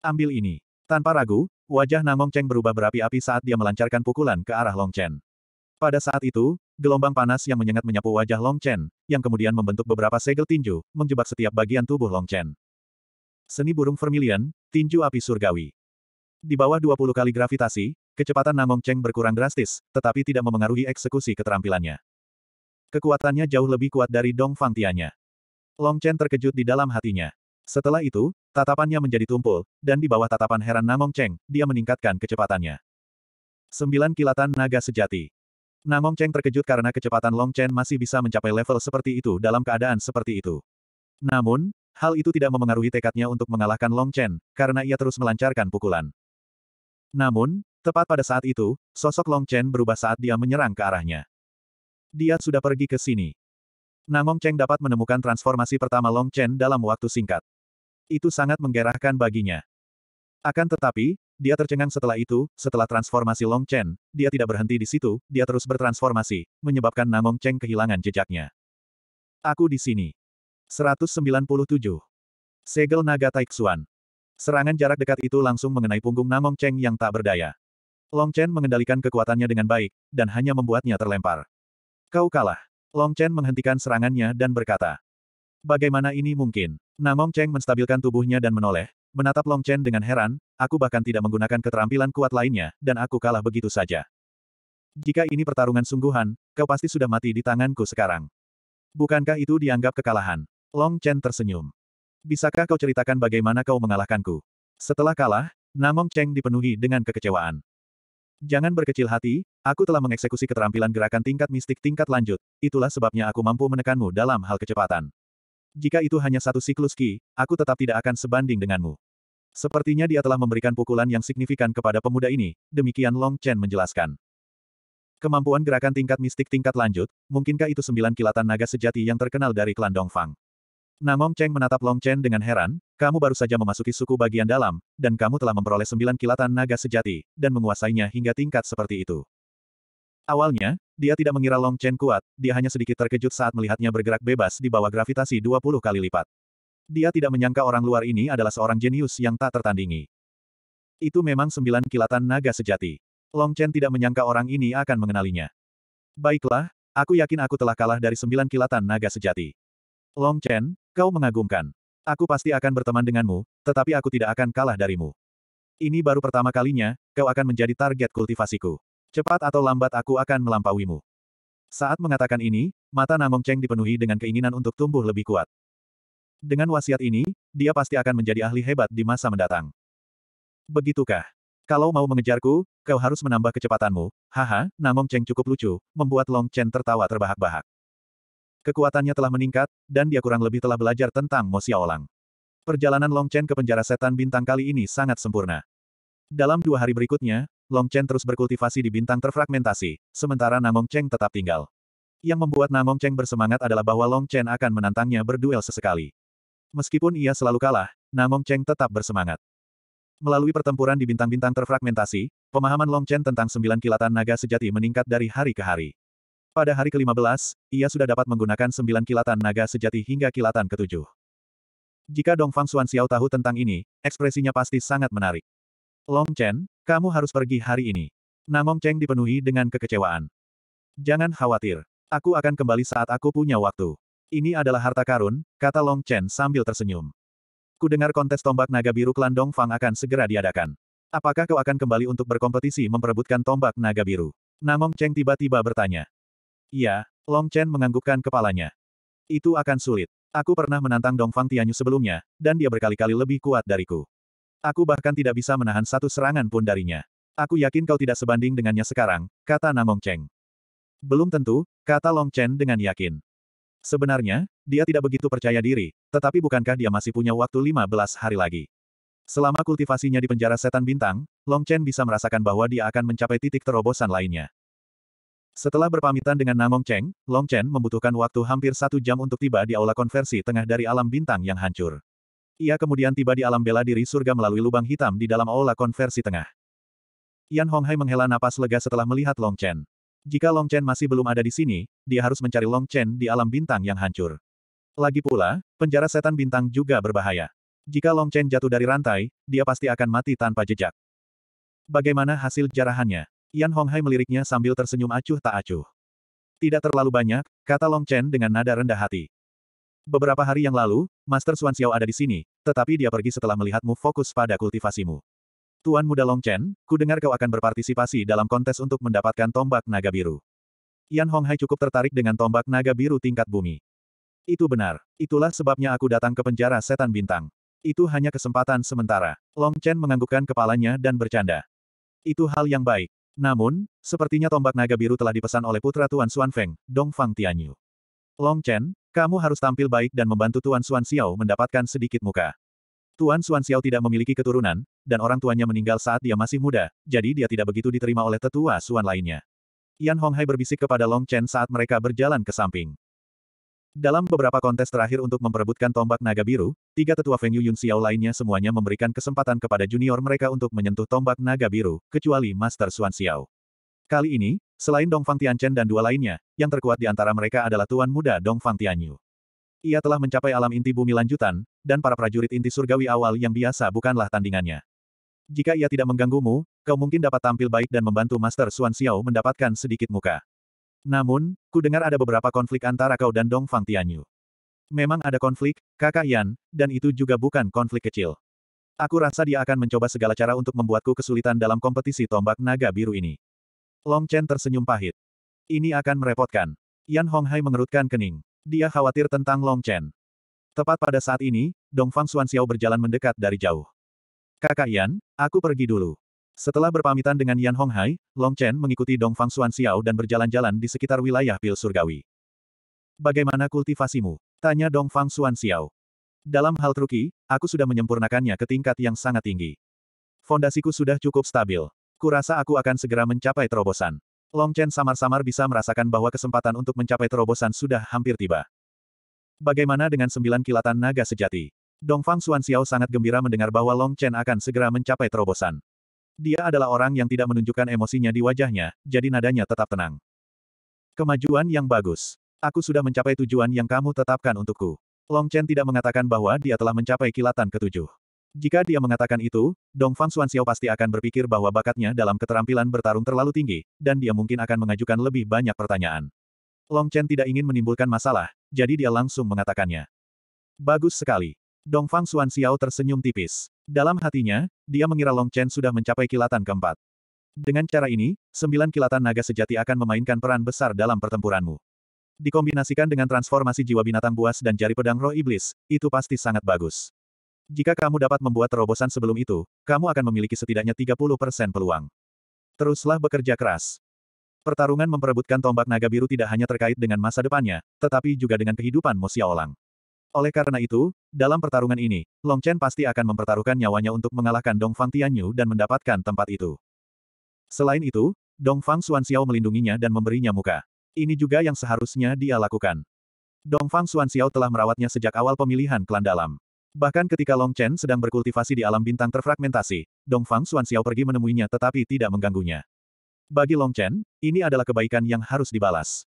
Ambil ini. Tanpa ragu, wajah Nangong Cheng berubah berapi-api saat dia melancarkan pukulan ke arah Long Chen. Pada saat itu, Gelombang panas yang menyengat menyapu wajah Long Chen, yang kemudian membentuk beberapa segel tinju, menjebak setiap bagian tubuh Long Chen. Seni burung vermilion, tinju api surgawi. Di bawah 20 kali gravitasi, kecepatan Namong Cheng berkurang drastis, tetapi tidak memengaruhi eksekusi keterampilannya. Kekuatannya jauh lebih kuat dari Dong Fang Tianya. Long Chen terkejut di dalam hatinya. Setelah itu, tatapannya menjadi tumpul, dan di bawah tatapan heran Namong Cheng, dia meningkatkan kecepatannya. Sembilan kilatan naga sejati. Namong Cheng terkejut karena kecepatan Long Chen masih bisa mencapai level seperti itu dalam keadaan seperti itu. Namun, hal itu tidak memengaruhi tekadnya untuk mengalahkan Long Chen, karena ia terus melancarkan pukulan. Namun, tepat pada saat itu, sosok Long Chen berubah saat dia menyerang ke arahnya. Dia sudah pergi ke sini. Namong Cheng dapat menemukan transformasi pertama Long Chen dalam waktu singkat. Itu sangat menggerahkan baginya. Akan tetapi, dia tercengang setelah itu, setelah transformasi Long Chen, dia tidak berhenti di situ, dia terus bertransformasi, menyebabkan Namong Cheng kehilangan jejaknya. Aku di sini. 197. Segel Naga Taixuan. Serangan jarak dekat itu langsung mengenai punggung Namong Cheng yang tak berdaya. Long Chen mengendalikan kekuatannya dengan baik, dan hanya membuatnya terlempar. Kau kalah. Long Chen menghentikan serangannya dan berkata. Bagaimana ini mungkin? Namong Cheng menstabilkan tubuhnya dan menoleh, menatap Long Chen dengan heran, Aku bahkan tidak menggunakan keterampilan kuat lainnya, dan aku kalah begitu saja. Jika ini pertarungan sungguhan, kau pasti sudah mati di tanganku sekarang. Bukankah itu dianggap kekalahan? Long Chen tersenyum. Bisakah kau ceritakan bagaimana kau mengalahkanku? Setelah kalah, Namong Cheng dipenuhi dengan kekecewaan. Jangan berkecil hati, aku telah mengeksekusi keterampilan gerakan tingkat mistik tingkat lanjut, itulah sebabnya aku mampu menekanmu dalam hal kecepatan. Jika itu hanya satu siklus Ki, aku tetap tidak akan sebanding denganmu. Sepertinya dia telah memberikan pukulan yang signifikan kepada pemuda ini, demikian Long Chen menjelaskan. Kemampuan gerakan tingkat mistik tingkat lanjut, mungkinkah itu sembilan kilatan naga sejati yang terkenal dari klan Dongfang? Nangong Cheng menatap Long Chen dengan heran, kamu baru saja memasuki suku bagian dalam, dan kamu telah memperoleh sembilan kilatan naga sejati, dan menguasainya hingga tingkat seperti itu. Awalnya, dia tidak mengira Long Chen kuat, dia hanya sedikit terkejut saat melihatnya bergerak bebas di bawah gravitasi 20 kali lipat. Dia tidak menyangka orang luar ini adalah seorang jenius yang tak tertandingi. Itu memang sembilan kilatan naga sejati. Long Chen tidak menyangka orang ini akan mengenalinya. Baiklah, aku yakin aku telah kalah dari sembilan kilatan naga sejati. Long Chen, kau mengagumkan. Aku pasti akan berteman denganmu, tetapi aku tidak akan kalah darimu. Ini baru pertama kalinya, kau akan menjadi target kultivasiku. Cepat atau lambat aku akan melampauimu. Saat mengatakan ini, mata Nangong Cheng dipenuhi dengan keinginan untuk tumbuh lebih kuat. Dengan wasiat ini, dia pasti akan menjadi ahli hebat di masa mendatang. Begitukah? Kalau mau mengejarku, kau harus menambah kecepatanmu. Haha, Namong Cheng cukup lucu, membuat Long Chen tertawa terbahak-bahak. Kekuatannya telah meningkat, dan dia kurang lebih telah belajar tentang Mo Xiaolang. Perjalanan Long Chen ke penjara setan bintang kali ini sangat sempurna. Dalam dua hari berikutnya, Long Chen terus berkultivasi di bintang terfragmentasi, sementara Namong Cheng tetap tinggal. Yang membuat Namong Cheng bersemangat adalah bahwa Long Chen akan menantangnya berduel sesekali. Meskipun ia selalu kalah, Namong Cheng tetap bersemangat. Melalui pertempuran di bintang-bintang terfragmentasi, pemahaman Long Chen tentang sembilan kilatan naga sejati meningkat dari hari ke hari. Pada hari ke-15, ia sudah dapat menggunakan sembilan kilatan naga sejati hingga kilatan ketujuh. Jika Dongfang Xuan Xiao tahu tentang ini, ekspresinya pasti sangat menarik. Long Chen, kamu harus pergi hari ini. Namong Cheng dipenuhi dengan kekecewaan. Jangan khawatir. Aku akan kembali saat aku punya waktu. Ini adalah harta karun, kata Long Chen sambil tersenyum. "Ku dengar kontes tombak naga biru klan Dong Fang akan segera diadakan. Apakah kau akan kembali untuk berkompetisi memperebutkan tombak naga biru? Namong Cheng tiba-tiba bertanya. Iya, Long Chen menganggukkan kepalanya. Itu akan sulit. Aku pernah menantang Dong Fang Tianyu sebelumnya, dan dia berkali-kali lebih kuat dariku. Aku bahkan tidak bisa menahan satu serangan pun darinya. Aku yakin kau tidak sebanding dengannya sekarang, kata Namong Cheng. Belum tentu, kata Long Chen dengan yakin. Sebenarnya, dia tidak begitu percaya diri, tetapi bukankah dia masih punya waktu 15 hari lagi? Selama kultivasinya di penjara setan bintang, Long Chen bisa merasakan bahwa dia akan mencapai titik terobosan lainnya. Setelah berpamitan dengan Namong Cheng, Long Chen membutuhkan waktu hampir satu jam untuk tiba di aula konversi tengah dari alam bintang yang hancur. Ia kemudian tiba di alam bela diri surga melalui lubang hitam di dalam aula konversi tengah. Yan Honghai menghela napas lega setelah melihat Long Chen. Jika Long Chen masih belum ada di sini, dia harus mencari Long Chen di alam bintang yang hancur. Lagi pula, penjara setan bintang juga berbahaya. Jika Long Chen jatuh dari rantai, dia pasti akan mati tanpa jejak. Bagaimana hasil jarahannya? Yan Honghai meliriknya sambil tersenyum acuh tak acuh. Tidak terlalu banyak, kata Long Chen dengan nada rendah hati. Beberapa hari yang lalu, Master Xuan Xiao ada di sini, tetapi dia pergi setelah melihatmu fokus pada kultivasimu. Tuan Muda Long Chen, ku dengar kau akan berpartisipasi dalam kontes untuk mendapatkan tombak naga biru. Yan Honghai cukup tertarik dengan tombak naga biru tingkat bumi. Itu benar. Itulah sebabnya aku datang ke penjara setan bintang. Itu hanya kesempatan sementara. Long Chen menganggukkan kepalanya dan bercanda. Itu hal yang baik. Namun, sepertinya tombak naga biru telah dipesan oleh putra Tuan Xuan Feng, Dong Fang Tianyu. Long Chen, kamu harus tampil baik dan membantu Tuan Xuan Xiao mendapatkan sedikit muka. Tuan Xuan Xiao tidak memiliki keturunan, dan orang tuanya meninggal saat dia masih muda, jadi dia tidak begitu diterima oleh tetua Xuan lainnya. Yan Honghai berbisik kepada Long Chen saat mereka berjalan ke samping. Dalam beberapa kontes terakhir untuk memperebutkan tombak naga biru, tiga tetua Feng Yun Xiao lainnya semuanya memberikan kesempatan kepada junior mereka untuk menyentuh tombak naga biru, kecuali Master Xuan Xiao. Kali ini, selain Dong Fang Tian Chen dan dua lainnya, yang terkuat di antara mereka adalah tuan muda Dong Fang Tian Yu. Ia telah mencapai alam inti bumi lanjutan, dan para prajurit inti surgawi awal yang biasa bukanlah tandingannya. Jika ia tidak mengganggumu, kau mungkin dapat tampil baik dan membantu Master Xuan Xiao mendapatkan sedikit muka. Namun, ku dengar ada beberapa konflik antara kau dan Dong Fang Tianyu. Memang ada konflik, kakak Yan, dan itu juga bukan konflik kecil. Aku rasa dia akan mencoba segala cara untuk membuatku kesulitan dalam kompetisi tombak naga biru ini. Long Chen tersenyum pahit. Ini akan merepotkan. Yan Honghai mengerutkan kening. Dia khawatir tentang Long Chen. Tepat pada saat ini, Dong Fang Xuan Xiao berjalan mendekat dari jauh. Kakak Yan, aku pergi dulu. Setelah berpamitan dengan Yan Honghai, Long Chen mengikuti Dong Fang Xuan Xiao dan berjalan-jalan di sekitar wilayah Pil Surgawi. Bagaimana kultivasimu? Tanya Dong Fang Xuan Xiao. Dalam hal truki, aku sudah menyempurnakannya ke tingkat yang sangat tinggi. Fondasiku sudah cukup stabil. Kurasa aku akan segera mencapai terobosan. Long Chen samar-samar bisa merasakan bahwa kesempatan untuk mencapai terobosan sudah hampir tiba. Bagaimana dengan sembilan kilatan naga sejati? Dongfang Xiao sangat gembira mendengar bahwa Long Chen akan segera mencapai terobosan. Dia adalah orang yang tidak menunjukkan emosinya di wajahnya, jadi nadanya tetap tenang. Kemajuan yang bagus. Aku sudah mencapai tujuan yang kamu tetapkan untukku. Long Chen tidak mengatakan bahwa dia telah mencapai kilatan ketujuh. Jika dia mengatakan itu, Dong Fang Xuan Xiao pasti akan berpikir bahwa bakatnya dalam keterampilan bertarung terlalu tinggi, dan dia mungkin akan mengajukan lebih banyak pertanyaan. Long Chen tidak ingin menimbulkan masalah, jadi dia langsung mengatakannya. Bagus sekali. Dong Fang Xuan Xiao tersenyum tipis. Dalam hatinya, dia mengira Long Chen sudah mencapai kilatan keempat. Dengan cara ini, sembilan kilatan naga sejati akan memainkan peran besar dalam pertempuranmu. Dikombinasikan dengan transformasi jiwa binatang buas dan jari pedang roh iblis, itu pasti sangat bagus. Jika kamu dapat membuat terobosan sebelum itu, kamu akan memiliki setidaknya 30% peluang. Teruslah bekerja keras. Pertarungan memperebutkan tombak naga biru tidak hanya terkait dengan masa depannya, tetapi juga dengan kehidupan Mo Xiaolang. Oleh karena itu, dalam pertarungan ini, Long Chen pasti akan mempertaruhkan nyawanya untuk mengalahkan Dong Fang Tianyu dan mendapatkan tempat itu. Selain itu, Dong Fang Xuan Xiao melindunginya dan memberinya muka. Ini juga yang seharusnya dia lakukan. Dong Fang Xuan Xiao telah merawatnya sejak awal pemilihan klan dalam. Bahkan ketika Long Chen sedang berkultivasi di alam bintang terfragmentasi, Dongfang Xiao pergi menemuinya tetapi tidak mengganggunya. Bagi Long Chen, ini adalah kebaikan yang harus dibalas.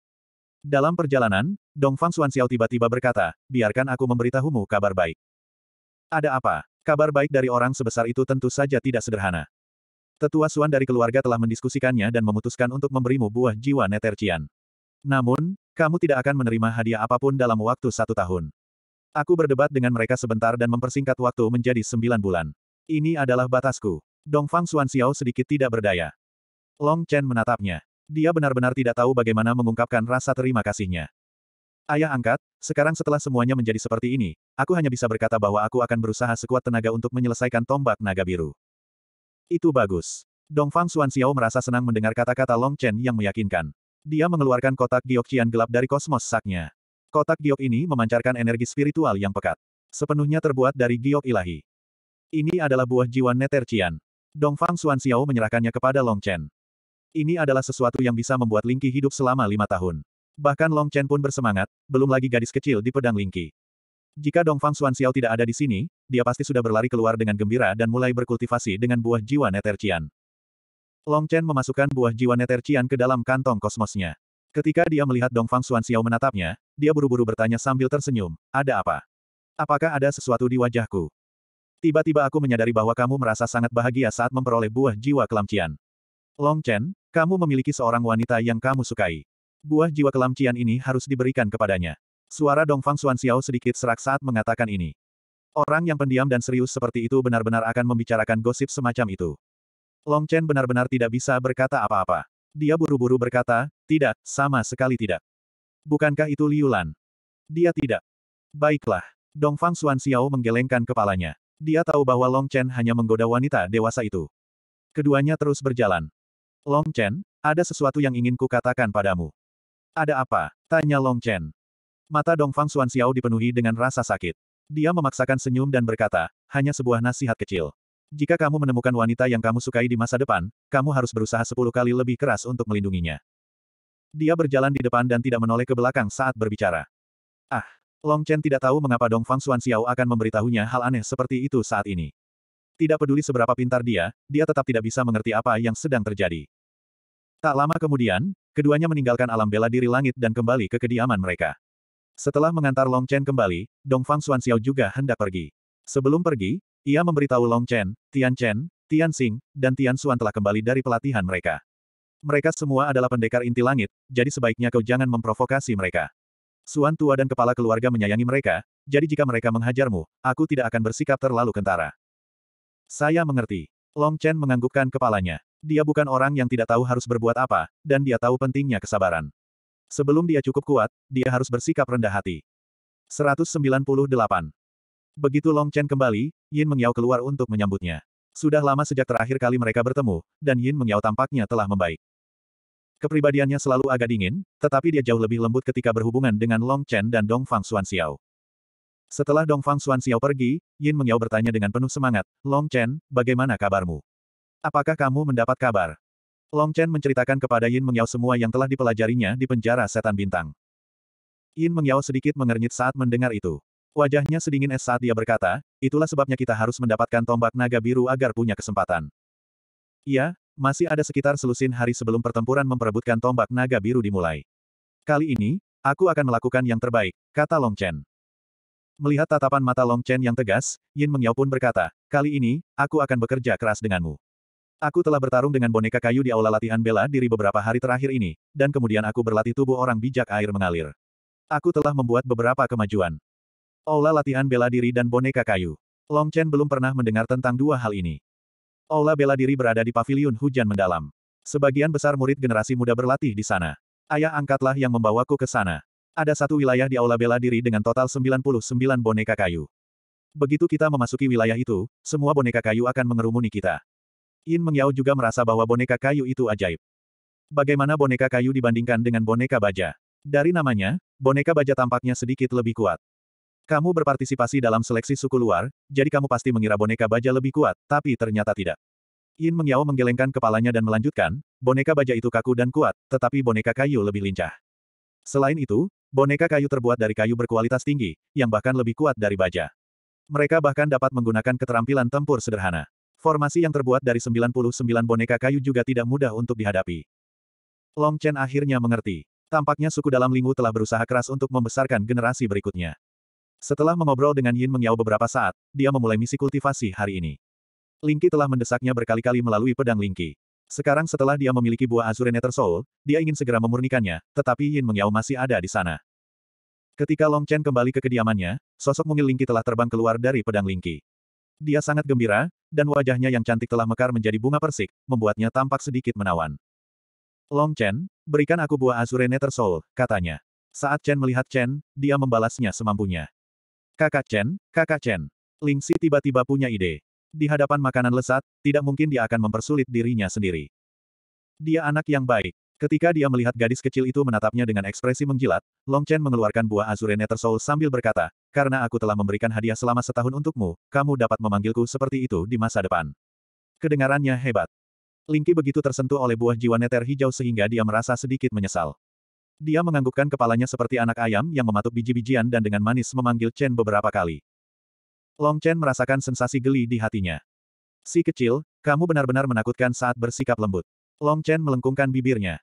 Dalam perjalanan, Dongfang Xiao tiba-tiba berkata, biarkan aku memberitahumu kabar baik. Ada apa? Kabar baik dari orang sebesar itu tentu saja tidak sederhana. Tetua Suan dari keluarga telah mendiskusikannya dan memutuskan untuk memberimu buah jiwa netercian. Namun, kamu tidak akan menerima hadiah apapun dalam waktu satu tahun. Aku berdebat dengan mereka sebentar dan mempersingkat waktu menjadi sembilan bulan. Ini adalah batasku. Dongfang Xiao sedikit tidak berdaya. Long Chen menatapnya. Dia benar-benar tidak tahu bagaimana mengungkapkan rasa terima kasihnya. Ayah angkat, sekarang setelah semuanya menjadi seperti ini, aku hanya bisa berkata bahwa aku akan berusaha sekuat tenaga untuk menyelesaikan tombak naga biru. Itu bagus. Dongfang Xiao merasa senang mendengar kata-kata Long Chen yang meyakinkan. Dia mengeluarkan kotak giokcian gelap dari kosmos saknya. Kotak giok ini memancarkan energi spiritual yang pekat. Sepenuhnya terbuat dari giok ilahi. Ini adalah buah jiwa Netercian. Dongfang Xuan Xiao menyerahkannya kepada Long Chen. Ini adalah sesuatu yang bisa membuat Lingqi hidup selama lima tahun. Bahkan Long Chen pun bersemangat, belum lagi gadis kecil di pedang Lingqi. Jika Dongfang Xuan Xiao tidak ada di sini, dia pasti sudah berlari keluar dengan gembira dan mulai berkultivasi dengan buah jiwa Netercian. Long Chen memasukkan buah jiwa Netercian ke dalam kantong kosmosnya. Ketika dia melihat Dong Fang Xiao menatapnya, dia buru-buru bertanya sambil tersenyum, ada apa? Apakah ada sesuatu di wajahku? Tiba-tiba aku menyadari bahwa kamu merasa sangat bahagia saat memperoleh buah jiwa kelamcian. Long Chen, kamu memiliki seorang wanita yang kamu sukai. Buah jiwa kelamcian ini harus diberikan kepadanya. Suara Dongfang Xiao sedikit serak saat mengatakan ini. Orang yang pendiam dan serius seperti itu benar-benar akan membicarakan gosip semacam itu. Long Chen benar-benar tidak bisa berkata apa-apa. Dia buru-buru berkata, tidak, sama sekali tidak. Bukankah itu Liulan? Dia tidak. Baiklah. Dongfang Xuan Xiao menggelengkan kepalanya. Dia tahu bahwa Long Chen hanya menggoda wanita dewasa itu. Keduanya terus berjalan. Long Chen, ada sesuatu yang ingin kukatakan padamu. Ada apa? Tanya Long Chen. Mata Dongfang Xuan Xiao dipenuhi dengan rasa sakit. Dia memaksakan senyum dan berkata, hanya sebuah nasihat kecil. Jika kamu menemukan wanita yang kamu sukai di masa depan, kamu harus berusaha sepuluh kali lebih keras untuk melindunginya. Dia berjalan di depan dan tidak menoleh ke belakang saat berbicara. Ah, Long Chen tidak tahu mengapa Dong Fang Xuan Xiao akan memberitahunya hal aneh seperti itu saat ini. Tidak peduli seberapa pintar dia, dia tetap tidak bisa mengerti apa yang sedang terjadi. Tak lama kemudian, keduanya meninggalkan alam bela diri langit dan kembali ke kediaman mereka. Setelah mengantar Long Chen kembali, Dong Fang Xuan Xiao juga hendak pergi. Sebelum pergi, ia memberitahu Long Chen, Tian Chen, Tian Xing, dan Tian Xuan telah kembali dari pelatihan mereka. Mereka semua adalah pendekar inti langit, jadi sebaiknya kau jangan memprovokasi mereka. Suan tua dan kepala keluarga menyayangi mereka, jadi jika mereka menghajarmu, aku tidak akan bersikap terlalu kentara. Saya mengerti. Long Chen menganggukkan kepalanya. Dia bukan orang yang tidak tahu harus berbuat apa, dan dia tahu pentingnya kesabaran. Sebelum dia cukup kuat, dia harus bersikap rendah hati. 198. Begitu Long Chen kembali, Yin Mengyao keluar untuk menyambutnya. Sudah lama sejak terakhir kali mereka bertemu, dan Yin Mengyao tampaknya telah membaik. Kepribadiannya selalu agak dingin, tetapi dia jauh lebih lembut ketika berhubungan dengan Long Chen dan Dong Fang Xuan Xiao. Setelah Dong Fang Xuan Xiao pergi, Yin Mengyao bertanya dengan penuh semangat, Long Chen, bagaimana kabarmu? Apakah kamu mendapat kabar? Long Chen menceritakan kepada Yin Mengyao semua yang telah dipelajarinya di penjara setan bintang. Yin Mengyao sedikit mengernyit saat mendengar itu. Wajahnya sedingin es saat dia berkata, itulah sebabnya kita harus mendapatkan tombak naga biru agar punya kesempatan. Iya, masih ada sekitar selusin hari sebelum pertempuran memperebutkan tombak naga biru dimulai. Kali ini, aku akan melakukan yang terbaik, kata Long Chen. Melihat tatapan mata Long Chen yang tegas, Yin Mengyao pun berkata, kali ini, aku akan bekerja keras denganmu. Aku telah bertarung dengan boneka kayu di aula latihan bela diri beberapa hari terakhir ini, dan kemudian aku berlatih tubuh orang bijak air mengalir. Aku telah membuat beberapa kemajuan. Aula latihan bela diri dan boneka kayu. Long Chen belum pernah mendengar tentang dua hal ini. Aula bela diri berada di pavilion hujan mendalam. Sebagian besar murid generasi muda berlatih di sana. Ayah angkatlah yang membawaku ke sana. Ada satu wilayah di aula bela diri dengan total 99 boneka kayu. Begitu kita memasuki wilayah itu, semua boneka kayu akan mengerumuni kita. Yin Mengyao juga merasa bahwa boneka kayu itu ajaib. Bagaimana boneka kayu dibandingkan dengan boneka baja? Dari namanya, boneka baja tampaknya sedikit lebih kuat. Kamu berpartisipasi dalam seleksi suku luar, jadi kamu pasti mengira boneka baja lebih kuat, tapi ternyata tidak. Yin Mengyao menggelengkan kepalanya dan melanjutkan, boneka baja itu kaku dan kuat, tetapi boneka kayu lebih lincah. Selain itu, boneka kayu terbuat dari kayu berkualitas tinggi, yang bahkan lebih kuat dari baja. Mereka bahkan dapat menggunakan keterampilan tempur sederhana. Formasi yang terbuat dari 99 boneka kayu juga tidak mudah untuk dihadapi. Long Chen akhirnya mengerti. Tampaknya suku dalam Lingwu telah berusaha keras untuk membesarkan generasi berikutnya. Setelah mengobrol dengan Yin Mengyao beberapa saat, dia memulai misi kultivasi hari ini. Lingqi telah mendesaknya berkali-kali melalui pedang Lingqi. Sekarang setelah dia memiliki buah Azure Nether Soul, dia ingin segera memurnikannya, tetapi Yin Mengyao masih ada di sana. Ketika Long Chen kembali ke kediamannya, sosok mungil Lingqi telah terbang keluar dari pedang Lingqi. Dia sangat gembira, dan wajahnya yang cantik telah mekar menjadi bunga persik, membuatnya tampak sedikit menawan. Long Chen, berikan aku buah Azure Nether Soul, katanya. Saat Chen melihat Chen, dia membalasnya semampunya. Kakak Chen, kakak Chen. Ling Si tiba-tiba punya ide. Di hadapan makanan lesat, tidak mungkin dia akan mempersulit dirinya sendiri. Dia anak yang baik. Ketika dia melihat gadis kecil itu menatapnya dengan ekspresi menjilat, Long Chen mengeluarkan buah Azure Nether Soul sambil berkata, karena aku telah memberikan hadiah selama setahun untukmu, kamu dapat memanggilku seperti itu di masa depan. Kedengarannya hebat. Lingki begitu tersentuh oleh buah jiwa neter hijau sehingga dia merasa sedikit menyesal. Dia menganggukkan kepalanya seperti anak ayam yang mematuk biji-bijian dan dengan manis memanggil Chen beberapa kali. Long Chen merasakan sensasi geli di hatinya. Si kecil, kamu benar-benar menakutkan saat bersikap lembut. Long Chen melengkungkan bibirnya.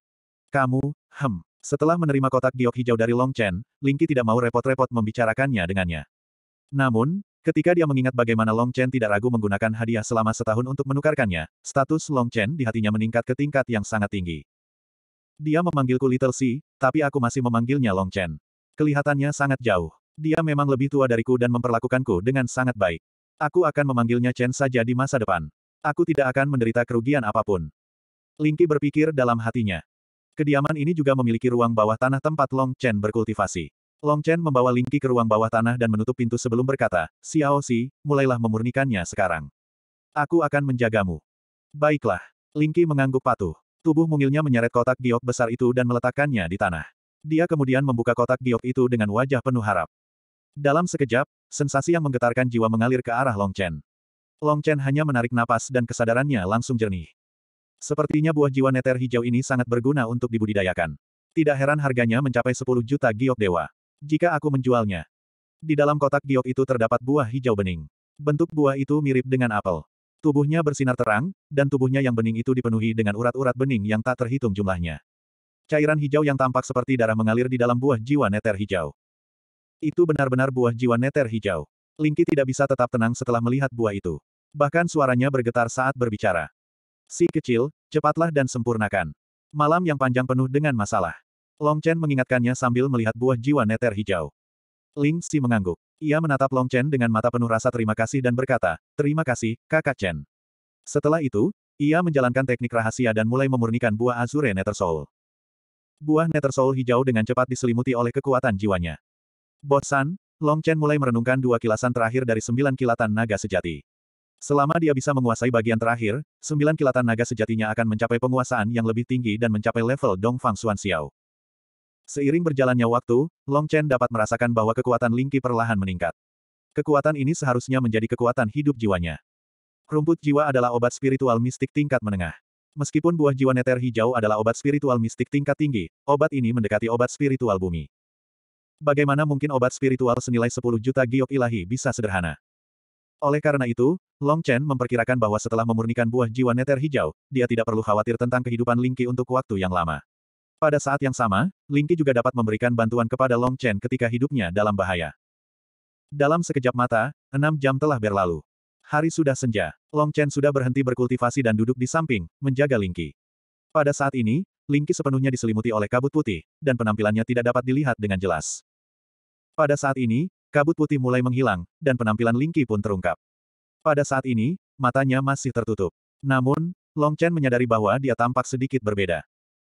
Kamu, hem. Setelah menerima kotak giok hijau dari Long Chen, Lingqi tidak mau repot-repot membicarakannya dengannya. Namun, ketika dia mengingat bagaimana Long Chen tidak ragu menggunakan hadiah selama setahun untuk menukarkannya, status Long Chen di hatinya meningkat ke tingkat yang sangat tinggi. Dia memanggilku Little Si, tapi aku masih memanggilnya Long Chen. Kelihatannya sangat jauh. Dia memang lebih tua dariku dan memperlakukanku dengan sangat baik. Aku akan memanggilnya Chen saja di masa depan. Aku tidak akan menderita kerugian apapun. Lingqi berpikir dalam hatinya. Kediaman ini juga memiliki ruang bawah tanah tempat Long Chen berkultivasi. Long Chen membawa Lingqi ke ruang bawah tanah dan menutup pintu sebelum berkata, Xiao Si, mulailah memurnikannya sekarang. Aku akan menjagamu. Baiklah. Lingqi mengangguk patuh. Tubuh mungilnya menyeret kotak giok besar itu dan meletakkannya di tanah. Dia kemudian membuka kotak giok itu dengan wajah penuh harap. Dalam sekejap, sensasi yang menggetarkan jiwa mengalir ke arah Long Chen. Long Chen hanya menarik napas dan kesadarannya langsung jernih. Sepertinya buah jiwa neter hijau ini sangat berguna untuk dibudidayakan. Tidak heran harganya mencapai 10 juta giok dewa. Jika aku menjualnya. Di dalam kotak giok itu terdapat buah hijau bening. Bentuk buah itu mirip dengan apel. Tubuhnya bersinar terang, dan tubuhnya yang bening itu dipenuhi dengan urat-urat bening yang tak terhitung jumlahnya. Cairan hijau yang tampak seperti darah mengalir di dalam buah jiwa neter hijau. Itu benar-benar buah jiwa neter hijau. Lingki tidak bisa tetap tenang setelah melihat buah itu. Bahkan suaranya bergetar saat berbicara. Si kecil, cepatlah dan sempurnakan. Malam yang panjang penuh dengan masalah. Long Chen mengingatkannya sambil melihat buah jiwa neter hijau. Ling Si mengangguk. Ia menatap Long Chen dengan mata penuh rasa terima kasih dan berkata, Terima kasih, kakak Chen. Setelah itu, ia menjalankan teknik rahasia dan mulai memurnikan buah Azure Nether Soul. Buah Nether Soul hijau dengan cepat diselimuti oleh kekuatan jiwanya. Bosan, Long Chen mulai merenungkan dua kilasan terakhir dari sembilan kilatan naga sejati. Selama dia bisa menguasai bagian terakhir, sembilan kilatan naga sejatinya akan mencapai penguasaan yang lebih tinggi dan mencapai level Dong Fang Xuan Xiao. Seiring berjalannya waktu, Long Chen dapat merasakan bahwa kekuatan Lingqi perlahan meningkat. Kekuatan ini seharusnya menjadi kekuatan hidup jiwanya. Rumput jiwa adalah obat spiritual mistik tingkat menengah. Meskipun buah jiwa neter hijau adalah obat spiritual mistik tingkat tinggi, obat ini mendekati obat spiritual bumi. Bagaimana mungkin obat spiritual senilai 10 juta giok ilahi bisa sederhana? Oleh karena itu, Long Chen memperkirakan bahwa setelah memurnikan buah jiwa neter hijau, dia tidak perlu khawatir tentang kehidupan Lingqi untuk waktu yang lama. Pada saat yang sama, Lingqi juga dapat memberikan bantuan kepada Long Chen ketika hidupnya dalam bahaya. Dalam sekejap mata, enam jam telah berlalu. Hari sudah senja. Long Chen sudah berhenti berkultivasi dan duduk di samping, menjaga Lingqi. Pada saat ini, Lingqi sepenuhnya diselimuti oleh kabut putih, dan penampilannya tidak dapat dilihat dengan jelas. Pada saat ini, kabut putih mulai menghilang, dan penampilan Lingqi pun terungkap. Pada saat ini, matanya masih tertutup. Namun, Long Chen menyadari bahwa dia tampak sedikit berbeda.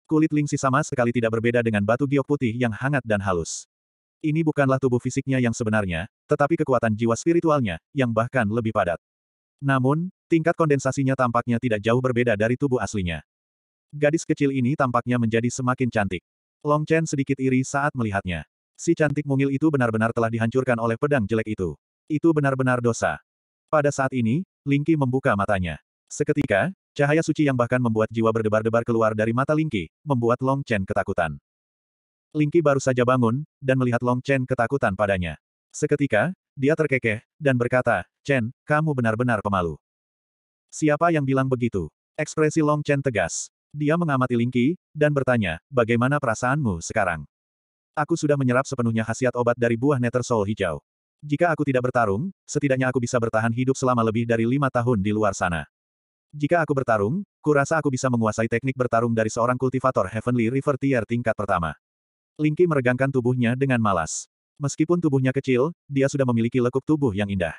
Kulit Lingxi sama sekali tidak berbeda dengan batu giok putih yang hangat dan halus. Ini bukanlah tubuh fisiknya yang sebenarnya, tetapi kekuatan jiwa spiritualnya, yang bahkan lebih padat. Namun, tingkat kondensasinya tampaknya tidak jauh berbeda dari tubuh aslinya. Gadis kecil ini tampaknya menjadi semakin cantik. Long Chen sedikit iri saat melihatnya. Si cantik mungil itu benar-benar telah dihancurkan oleh pedang jelek itu. Itu benar-benar dosa. Pada saat ini, Lingqi membuka matanya. Seketika, Cahaya suci yang bahkan membuat jiwa berdebar-debar keluar dari mata Lingqi, membuat Long Chen ketakutan. Lingqi baru saja bangun, dan melihat Long Chen ketakutan padanya. Seketika, dia terkekeh, dan berkata, Chen, kamu benar-benar pemalu. Siapa yang bilang begitu? Ekspresi Long Chen tegas. Dia mengamati Lingqi, dan bertanya, bagaimana perasaanmu sekarang? Aku sudah menyerap sepenuhnya khasiat obat dari buah Nether soul hijau. Jika aku tidak bertarung, setidaknya aku bisa bertahan hidup selama lebih dari lima tahun di luar sana. Jika aku bertarung, kurasa aku bisa menguasai teknik bertarung dari seorang kultivator Heavenly River Tier tingkat pertama. Linky meregangkan tubuhnya dengan malas. Meskipun tubuhnya kecil, dia sudah memiliki lekuk tubuh yang indah.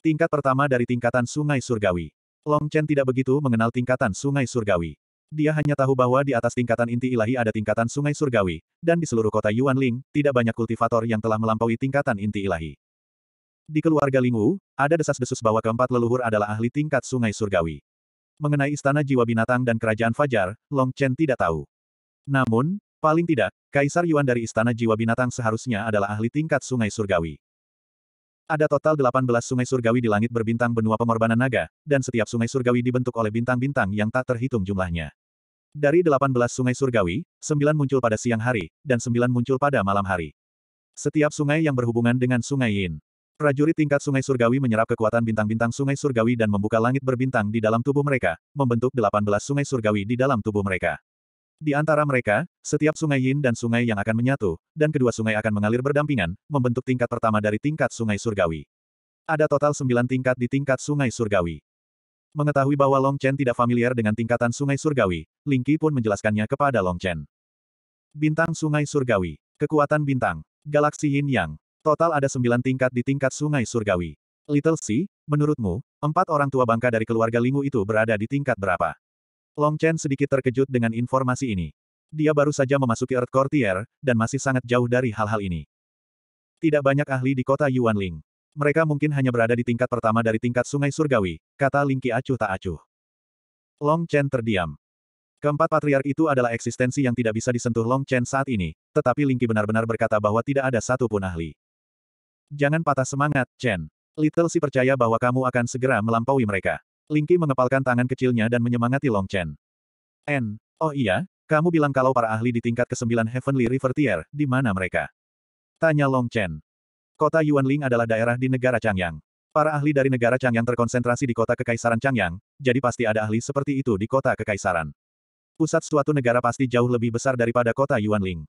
Tingkat pertama dari tingkatan Sungai Surgawi. Long Chen tidak begitu mengenal tingkatan Sungai Surgawi. Dia hanya tahu bahwa di atas tingkatan inti ilahi ada tingkatan Sungai Surgawi, dan di seluruh kota Yuanling, tidak banyak kultivator yang telah melampaui tingkatan inti ilahi. Di keluarga Lingwu, ada desas-desus bahwa keempat leluhur adalah ahli tingkat Sungai Surgawi. Mengenai istana jiwa binatang dan kerajaan Fajar, Long Chen tidak tahu. Namun, paling tidak, Kaisar Yuan dari istana jiwa binatang seharusnya adalah ahli tingkat sungai surgawi. Ada total 18 sungai surgawi di langit berbintang benua pengorbanan naga, dan setiap sungai surgawi dibentuk oleh bintang-bintang yang tak terhitung jumlahnya. Dari 18 sungai surgawi, 9 muncul pada siang hari, dan 9 muncul pada malam hari. Setiap sungai yang berhubungan dengan sungai Yin. Prajurit tingkat Sungai Surgawi menyerap kekuatan bintang-bintang Sungai Surgawi dan membuka langit berbintang di dalam tubuh mereka, membentuk 18 Sungai Surgawi di dalam tubuh mereka. Di antara mereka, setiap sungai Yin dan sungai yang akan menyatu, dan kedua sungai akan mengalir berdampingan, membentuk tingkat pertama dari tingkat sungai surgawi. Ada total sembilan tingkat di tingkat sungai surgawi. Mengetahui bahwa Long Chen tidak familiar dengan tingkatan sungai surgawi, Ling Qi pun menjelaskannya kepada Long Chen. Bintang Sungai Surgawi. Kekuatan Bintang. Galaksi Yin Yang. Total ada sembilan tingkat di tingkat sungai surgawi. Little C, menurutmu, empat orang tua bangka dari keluarga Lingu itu berada di tingkat berapa? Long Chen sedikit terkejut dengan informasi ini. Dia baru saja memasuki Earth Courtier dan masih sangat jauh dari hal-hal ini. Tidak banyak ahli di kota Yuanling. Mereka mungkin hanya berada di tingkat pertama dari tingkat sungai surgawi, kata Lingqi acuh tak acuh. Long Chen terdiam. Keempat patriark itu adalah eksistensi yang tidak bisa disentuh Long Chen saat ini, tetapi Lingqi benar-benar berkata bahwa tidak ada satupun ahli. Jangan patah semangat, Chen. Little si percaya bahwa kamu akan segera melampaui mereka. Linky mengepalkan tangan kecilnya dan menyemangati Long Chen. N. Oh iya, kamu bilang kalau para ahli di tingkat ke-9 Heavenly River Tier, di mana mereka? Tanya Long Chen. Kota Yuanling adalah daerah di negara Changyang. Para ahli dari negara Changyang terkonsentrasi di kota Kekaisaran Changyang, jadi pasti ada ahli seperti itu di kota Kekaisaran. Pusat suatu negara pasti jauh lebih besar daripada kota Yuanling.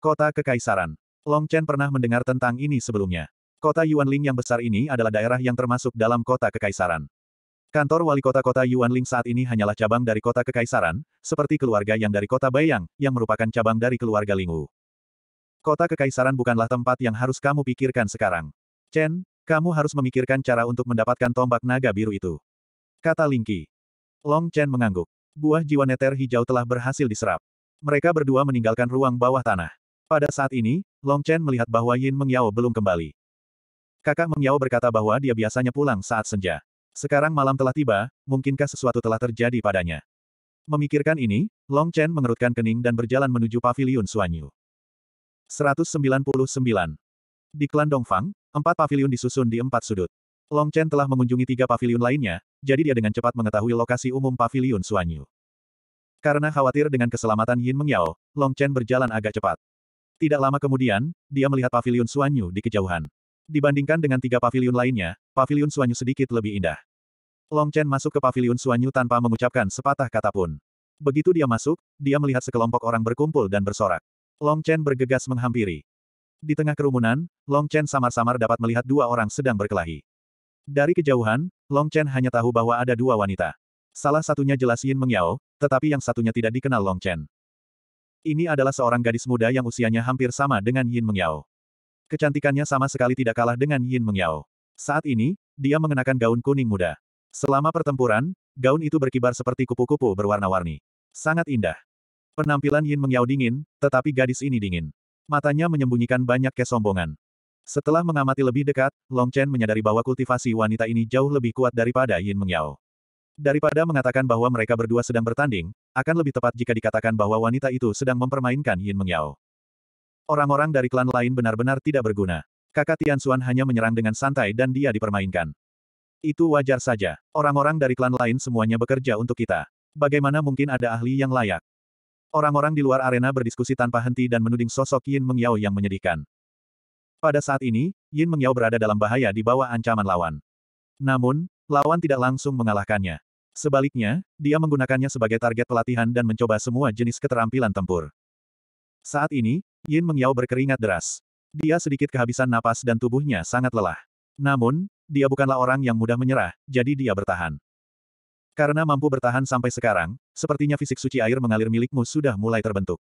Kota Kekaisaran. Long Chen pernah mendengar tentang ini sebelumnya. Kota Yuanling yang besar ini adalah daerah yang termasuk dalam kota kekaisaran. Kantor wali kota kota Yuanling saat ini hanyalah cabang dari kota kekaisaran, seperti keluarga yang dari kota Baiyang, yang merupakan cabang dari keluarga Lingwu. Kota kekaisaran bukanlah tempat yang harus kamu pikirkan sekarang. Chen, kamu harus memikirkan cara untuk mendapatkan tombak naga biru itu. Kata Lingqi. Long Chen mengangguk. Buah jiwa neter hijau telah berhasil diserap. Mereka berdua meninggalkan ruang bawah tanah. Pada saat ini, Long Chen melihat bahwa Yin Mengyao belum kembali. Kakak Mengyao berkata bahwa dia biasanya pulang saat senja. Sekarang malam telah tiba, mungkinkah sesuatu telah terjadi padanya? Memikirkan ini, Long Chen mengerutkan kening dan berjalan menuju paviliun Suanyu. 199. Di klan Dongfang, empat paviliun disusun di empat sudut. Long Chen telah mengunjungi tiga paviliun lainnya, jadi dia dengan cepat mengetahui lokasi umum paviliun Suanyu. Karena khawatir dengan keselamatan Yin Mengyao, Long Chen berjalan agak cepat. Tidak lama kemudian, dia melihat pavilion Suanyu di kejauhan. Dibandingkan dengan tiga pavilion lainnya, pavilion Suanyu sedikit lebih indah. Long Chen masuk ke pavilion Suanyu tanpa mengucapkan sepatah kata pun. Begitu dia masuk, dia melihat sekelompok orang berkumpul dan bersorak. Long Chen bergegas menghampiri. Di tengah kerumunan, Long Chen samar-samar dapat melihat dua orang sedang berkelahi. Dari kejauhan, Long Chen hanya tahu bahwa ada dua wanita. Salah satunya jelas Yin Mengyao, tetapi yang satunya tidak dikenal Long Chen. Ini adalah seorang gadis muda yang usianya hampir sama dengan Yin Mengyao. Kecantikannya sama sekali tidak kalah dengan Yin Mengyao. Saat ini, dia mengenakan gaun kuning muda. Selama pertempuran, gaun itu berkibar seperti kupu-kupu berwarna-warni. Sangat indah. Penampilan Yin Mengyao dingin, tetapi gadis ini dingin. Matanya menyembunyikan banyak kesombongan. Setelah mengamati lebih dekat, Long Chen menyadari bahwa kultivasi wanita ini jauh lebih kuat daripada Yin Mengyao. Daripada mengatakan bahwa mereka berdua sedang bertanding, akan lebih tepat jika dikatakan bahwa wanita itu sedang mempermainkan Yin Mengyao. Orang-orang dari klan lain benar-benar tidak berguna. Kakak Tian Xuan hanya menyerang dengan santai dan dia dipermainkan. Itu wajar saja. Orang-orang dari klan lain semuanya bekerja untuk kita. Bagaimana mungkin ada ahli yang layak? Orang-orang di luar arena berdiskusi tanpa henti dan menuding sosok Yin Mengyao yang menyedihkan. Pada saat ini, Yin Mengyao berada dalam bahaya di bawah ancaman lawan. Namun, lawan tidak langsung mengalahkannya. Sebaliknya, dia menggunakannya sebagai target pelatihan dan mencoba semua jenis keterampilan tempur. Saat ini, Yin Mengyao berkeringat deras. Dia sedikit kehabisan napas dan tubuhnya sangat lelah. Namun, dia bukanlah orang yang mudah menyerah, jadi dia bertahan. Karena mampu bertahan sampai sekarang, sepertinya fisik suci air mengalir milikmu sudah mulai terbentuk.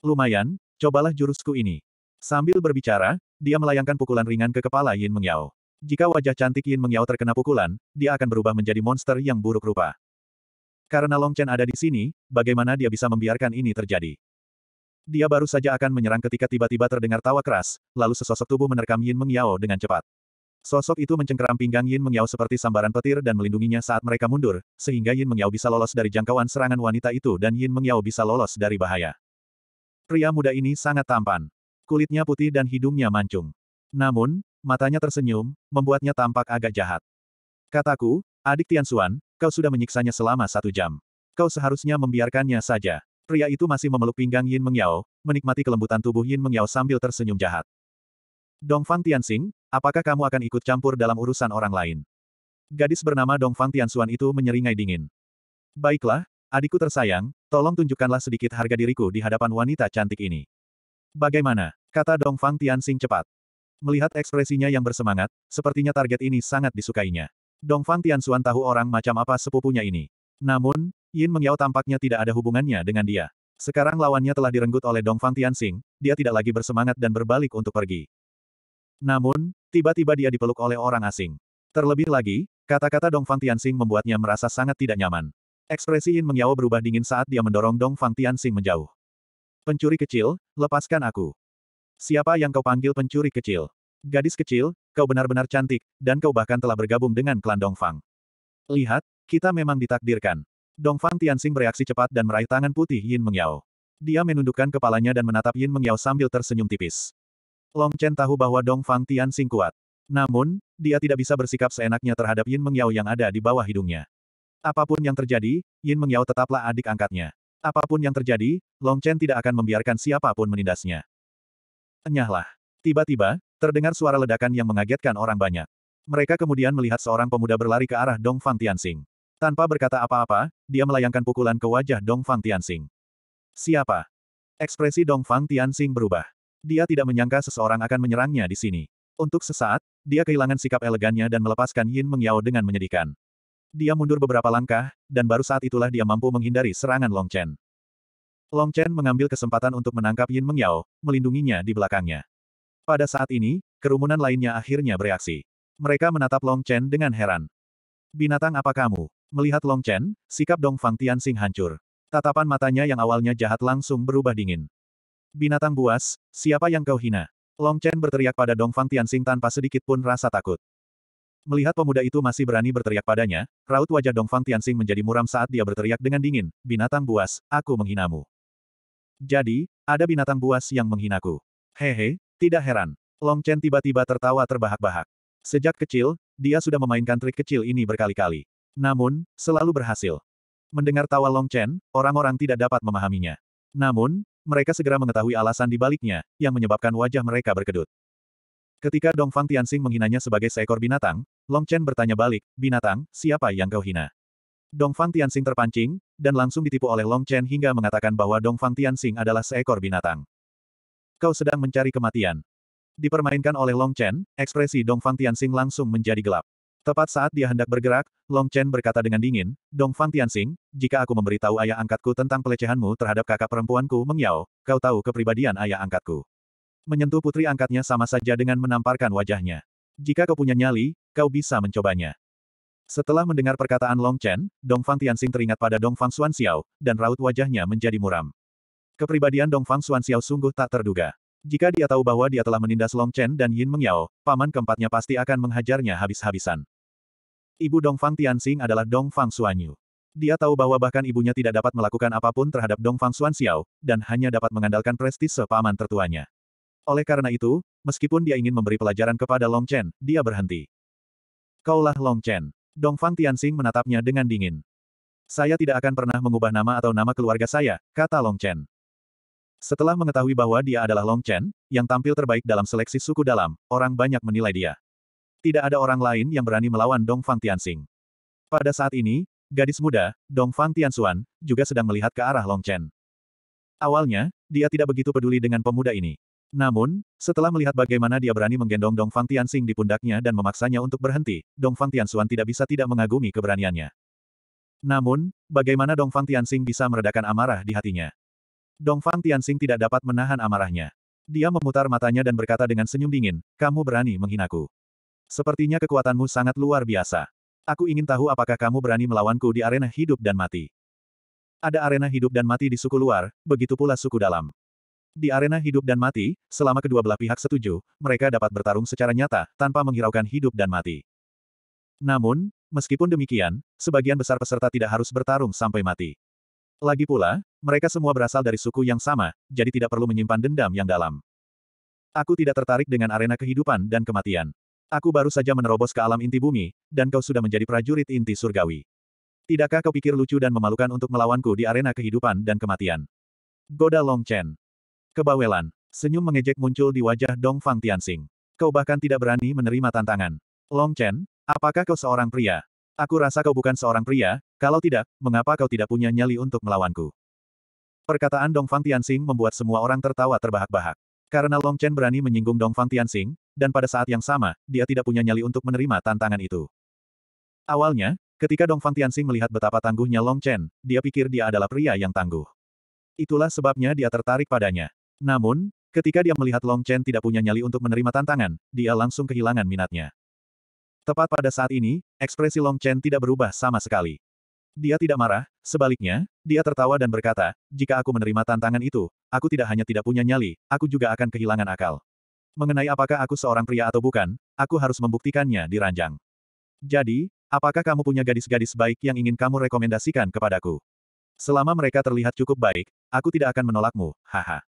Lumayan, cobalah jurusku ini. Sambil berbicara, dia melayangkan pukulan ringan ke kepala Yin Mengyao. Jika wajah cantik Yin Mengyao terkena pukulan, dia akan berubah menjadi monster yang buruk rupa. Karena Long Chen ada di sini, bagaimana dia bisa membiarkan ini terjadi? Dia baru saja akan menyerang ketika tiba-tiba terdengar tawa keras, lalu sesosok tubuh menerkam Yin Mengyao dengan cepat. Sosok itu mencengkeram pinggang Yin Mengyao seperti sambaran petir dan melindunginya saat mereka mundur, sehingga Yin Mengyao bisa lolos dari jangkauan serangan wanita itu dan Yin Mengyao bisa lolos dari bahaya. Pria muda ini sangat tampan. Kulitnya putih dan hidungnya mancung. Namun, matanya tersenyum, membuatnya tampak agak jahat. Kataku, adik Tian Xuan, kau sudah menyiksanya selama satu jam. Kau seharusnya membiarkannya saja. Pria itu masih memeluk pinggang Yin Mengyao, menikmati kelembutan tubuh Yin Mengyao sambil tersenyum jahat. Dongfang Tianxing, apakah kamu akan ikut campur dalam urusan orang lain? Gadis bernama Dongfang Tianxuan itu menyeringai dingin. Baiklah, adikku tersayang, tolong tunjukkanlah sedikit harga diriku di hadapan wanita cantik ini. Bagaimana? Kata Dongfang Tianxing cepat. Melihat ekspresinya yang bersemangat, sepertinya target ini sangat disukainya. Dongfang Tianxuan tahu orang macam apa sepupunya ini. Namun, Yin Mengyao tampaknya tidak ada hubungannya dengan dia. Sekarang lawannya telah direnggut oleh Dongfang Tianxing, dia tidak lagi bersemangat dan berbalik untuk pergi. Namun, tiba-tiba dia dipeluk oleh orang asing. Terlebih lagi, kata-kata Dongfang Tianxing membuatnya merasa sangat tidak nyaman. Ekspresi Yin Mengyao berubah dingin saat dia mendorong Dongfang Tianxing menjauh. Pencuri kecil, lepaskan aku. Siapa yang kau panggil pencuri kecil? Gadis kecil, kau benar-benar cantik, dan kau bahkan telah bergabung dengan klan Dongfang. Lihat, kita memang ditakdirkan. Dongfang Tianxing bereaksi cepat dan meraih tangan putih Yin Mengyao. Dia menundukkan kepalanya dan menatap Yin Mengyao sambil tersenyum tipis. Long Chen tahu bahwa Dongfang Tianxing kuat. Namun, dia tidak bisa bersikap seenaknya terhadap Yin Mengyao yang ada di bawah hidungnya. Apapun yang terjadi, Yin Mengyao tetaplah adik angkatnya. Apapun yang terjadi, Long Chen tidak akan membiarkan siapapun menindasnya. Enyahlah. Tiba-tiba, terdengar suara ledakan yang mengagetkan orang banyak. Mereka kemudian melihat seorang pemuda berlari ke arah Dong Fang Tianxing. Tanpa berkata apa-apa, dia melayangkan pukulan ke wajah Dong Fang Tianxing. Siapa? Ekspresi Dong Fang Tianxing berubah. Dia tidak menyangka seseorang akan menyerangnya di sini. Untuk sesaat, dia kehilangan sikap elegannya dan melepaskan Yin Mengyao dengan menyedihkan. Dia mundur beberapa langkah, dan baru saat itulah dia mampu menghindari serangan Long Chen. Long Chen mengambil kesempatan untuk menangkap Yin Mengyao, melindunginya di belakangnya. Pada saat ini, kerumunan lainnya akhirnya bereaksi. Mereka menatap Long Chen dengan heran. Binatang apa kamu? Melihat Long Chen, sikap Dong Fang Tianxing hancur. Tatapan matanya yang awalnya jahat langsung berubah dingin. Binatang buas, siapa yang kau hina? Long Chen berteriak pada Dong Fang Tianxing tanpa sedikit pun rasa takut. Melihat pemuda itu masih berani berteriak padanya, raut wajah Dong Fang Tianxing menjadi muram saat dia berteriak dengan dingin, binatang buas, aku menghinamu. Jadi, ada binatang buas yang menghinaku. Hehe, tidak heran. Long Chen tiba-tiba tertawa terbahak-bahak. Sejak kecil, dia sudah memainkan trik kecil ini berkali-kali. Namun, selalu berhasil. Mendengar tawa Long Chen, orang-orang tidak dapat memahaminya. Namun, mereka segera mengetahui alasan di baliknya, yang menyebabkan wajah mereka berkedut. Ketika Dong Fang Tianxing menghinanya sebagai seekor binatang, Long Chen bertanya balik, binatang, siapa yang kau hina? Dong Fang Tianxing terpancing, dan langsung ditipu oleh Long Chen hingga mengatakan bahwa Dong Fang Tianxing adalah seekor binatang. Kau sedang mencari kematian. Dipermainkan oleh Long Chen, ekspresi Dong Fang Tianxing langsung menjadi gelap. Tepat saat dia hendak bergerak, Long Chen berkata dengan dingin, Dong Fang Tianxing, jika aku memberitahu ayah angkatku tentang pelecehanmu terhadap kakak perempuanku Mengyao, kau tahu kepribadian ayah angkatku. Menyentuh putri angkatnya sama saja dengan menamparkan wajahnya. Jika kau punya nyali, kau bisa mencobanya. Setelah mendengar perkataan Long Chen, Dong Fang Tianxing teringat pada Dong Fang Xuan Xiao, dan raut wajahnya menjadi muram. Kepribadian Dong Fang Xuan Xiao sungguh tak terduga. Jika dia tahu bahwa dia telah menindas Long Chen dan Yin Meng Yao, paman keempatnya pasti akan menghajarnya habis-habisan. Ibu Dong Fang Tianxing adalah Dong Fang Xuanyu. Dia tahu bahwa bahkan ibunya tidak dapat melakukan apapun terhadap Dong Fang Xuan Xiao, dan hanya dapat mengandalkan prestise paman tertuanya. Oleh karena itu, meskipun dia ingin memberi pelajaran kepada Long Chen, dia berhenti. Kaulah Long Chen. Dong Fang Tianxing menatapnya dengan dingin. Saya tidak akan pernah mengubah nama atau nama keluarga saya, kata Long Chen. Setelah mengetahui bahwa dia adalah Long Chen, yang tampil terbaik dalam seleksi suku dalam, orang banyak menilai dia. Tidak ada orang lain yang berani melawan Dong Fang Tianxing. Pada saat ini, gadis muda, Dong Fang Tianxuan, juga sedang melihat ke arah Long Chen. Awalnya, dia tidak begitu peduli dengan pemuda ini. Namun, setelah melihat bagaimana dia berani menggendong Dong Fang Tianxing di pundaknya dan memaksanya untuk berhenti, Dong Fang Tianxuan tidak bisa tidak mengagumi keberaniannya. Namun, bagaimana Dong Fang Tianxing bisa meredakan amarah di hatinya? Dong Fang Tianxing tidak dapat menahan amarahnya. Dia memutar matanya dan berkata dengan senyum dingin, kamu berani menghinaku. Sepertinya kekuatanmu sangat luar biasa. Aku ingin tahu apakah kamu berani melawanku di arena hidup dan mati. Ada arena hidup dan mati di suku luar, begitu pula suku dalam. Di arena hidup dan mati, selama kedua belah pihak setuju, mereka dapat bertarung secara nyata, tanpa menghiraukan hidup dan mati. Namun, meskipun demikian, sebagian besar peserta tidak harus bertarung sampai mati. Lagi pula, mereka semua berasal dari suku yang sama, jadi tidak perlu menyimpan dendam yang dalam. Aku tidak tertarik dengan arena kehidupan dan kematian. Aku baru saja menerobos ke alam inti bumi, dan kau sudah menjadi prajurit inti surgawi. Tidakkah kau pikir lucu dan memalukan untuk melawanku di arena kehidupan dan kematian? Goda Long Chen. Kebawelan. Senyum mengejek muncul di wajah Dong Fang Tianxing. Kau bahkan tidak berani menerima tantangan. Long Chen, apakah kau seorang pria? Aku rasa kau bukan seorang pria, kalau tidak, mengapa kau tidak punya nyali untuk melawanku? Perkataan Dong Fang Tianxing membuat semua orang tertawa terbahak-bahak. Karena Long Chen berani menyinggung Dong Fang Tianxing, dan pada saat yang sama, dia tidak punya nyali untuk menerima tantangan itu. Awalnya, ketika Dong Fang Tianxing melihat betapa tangguhnya Long Chen, dia pikir dia adalah pria yang tangguh. Itulah sebabnya dia tertarik padanya. Namun, ketika dia melihat Long Chen tidak punya nyali untuk menerima tantangan, dia langsung kehilangan minatnya. Tepat pada saat ini, ekspresi Long Chen tidak berubah sama sekali. Dia tidak marah, sebaliknya, dia tertawa dan berkata, jika aku menerima tantangan itu, aku tidak hanya tidak punya nyali, aku juga akan kehilangan akal. Mengenai apakah aku seorang pria atau bukan, aku harus membuktikannya di ranjang. Jadi, apakah kamu punya gadis-gadis baik yang ingin kamu rekomendasikan kepadaku? Selama mereka terlihat cukup baik, aku tidak akan menolakmu, haha.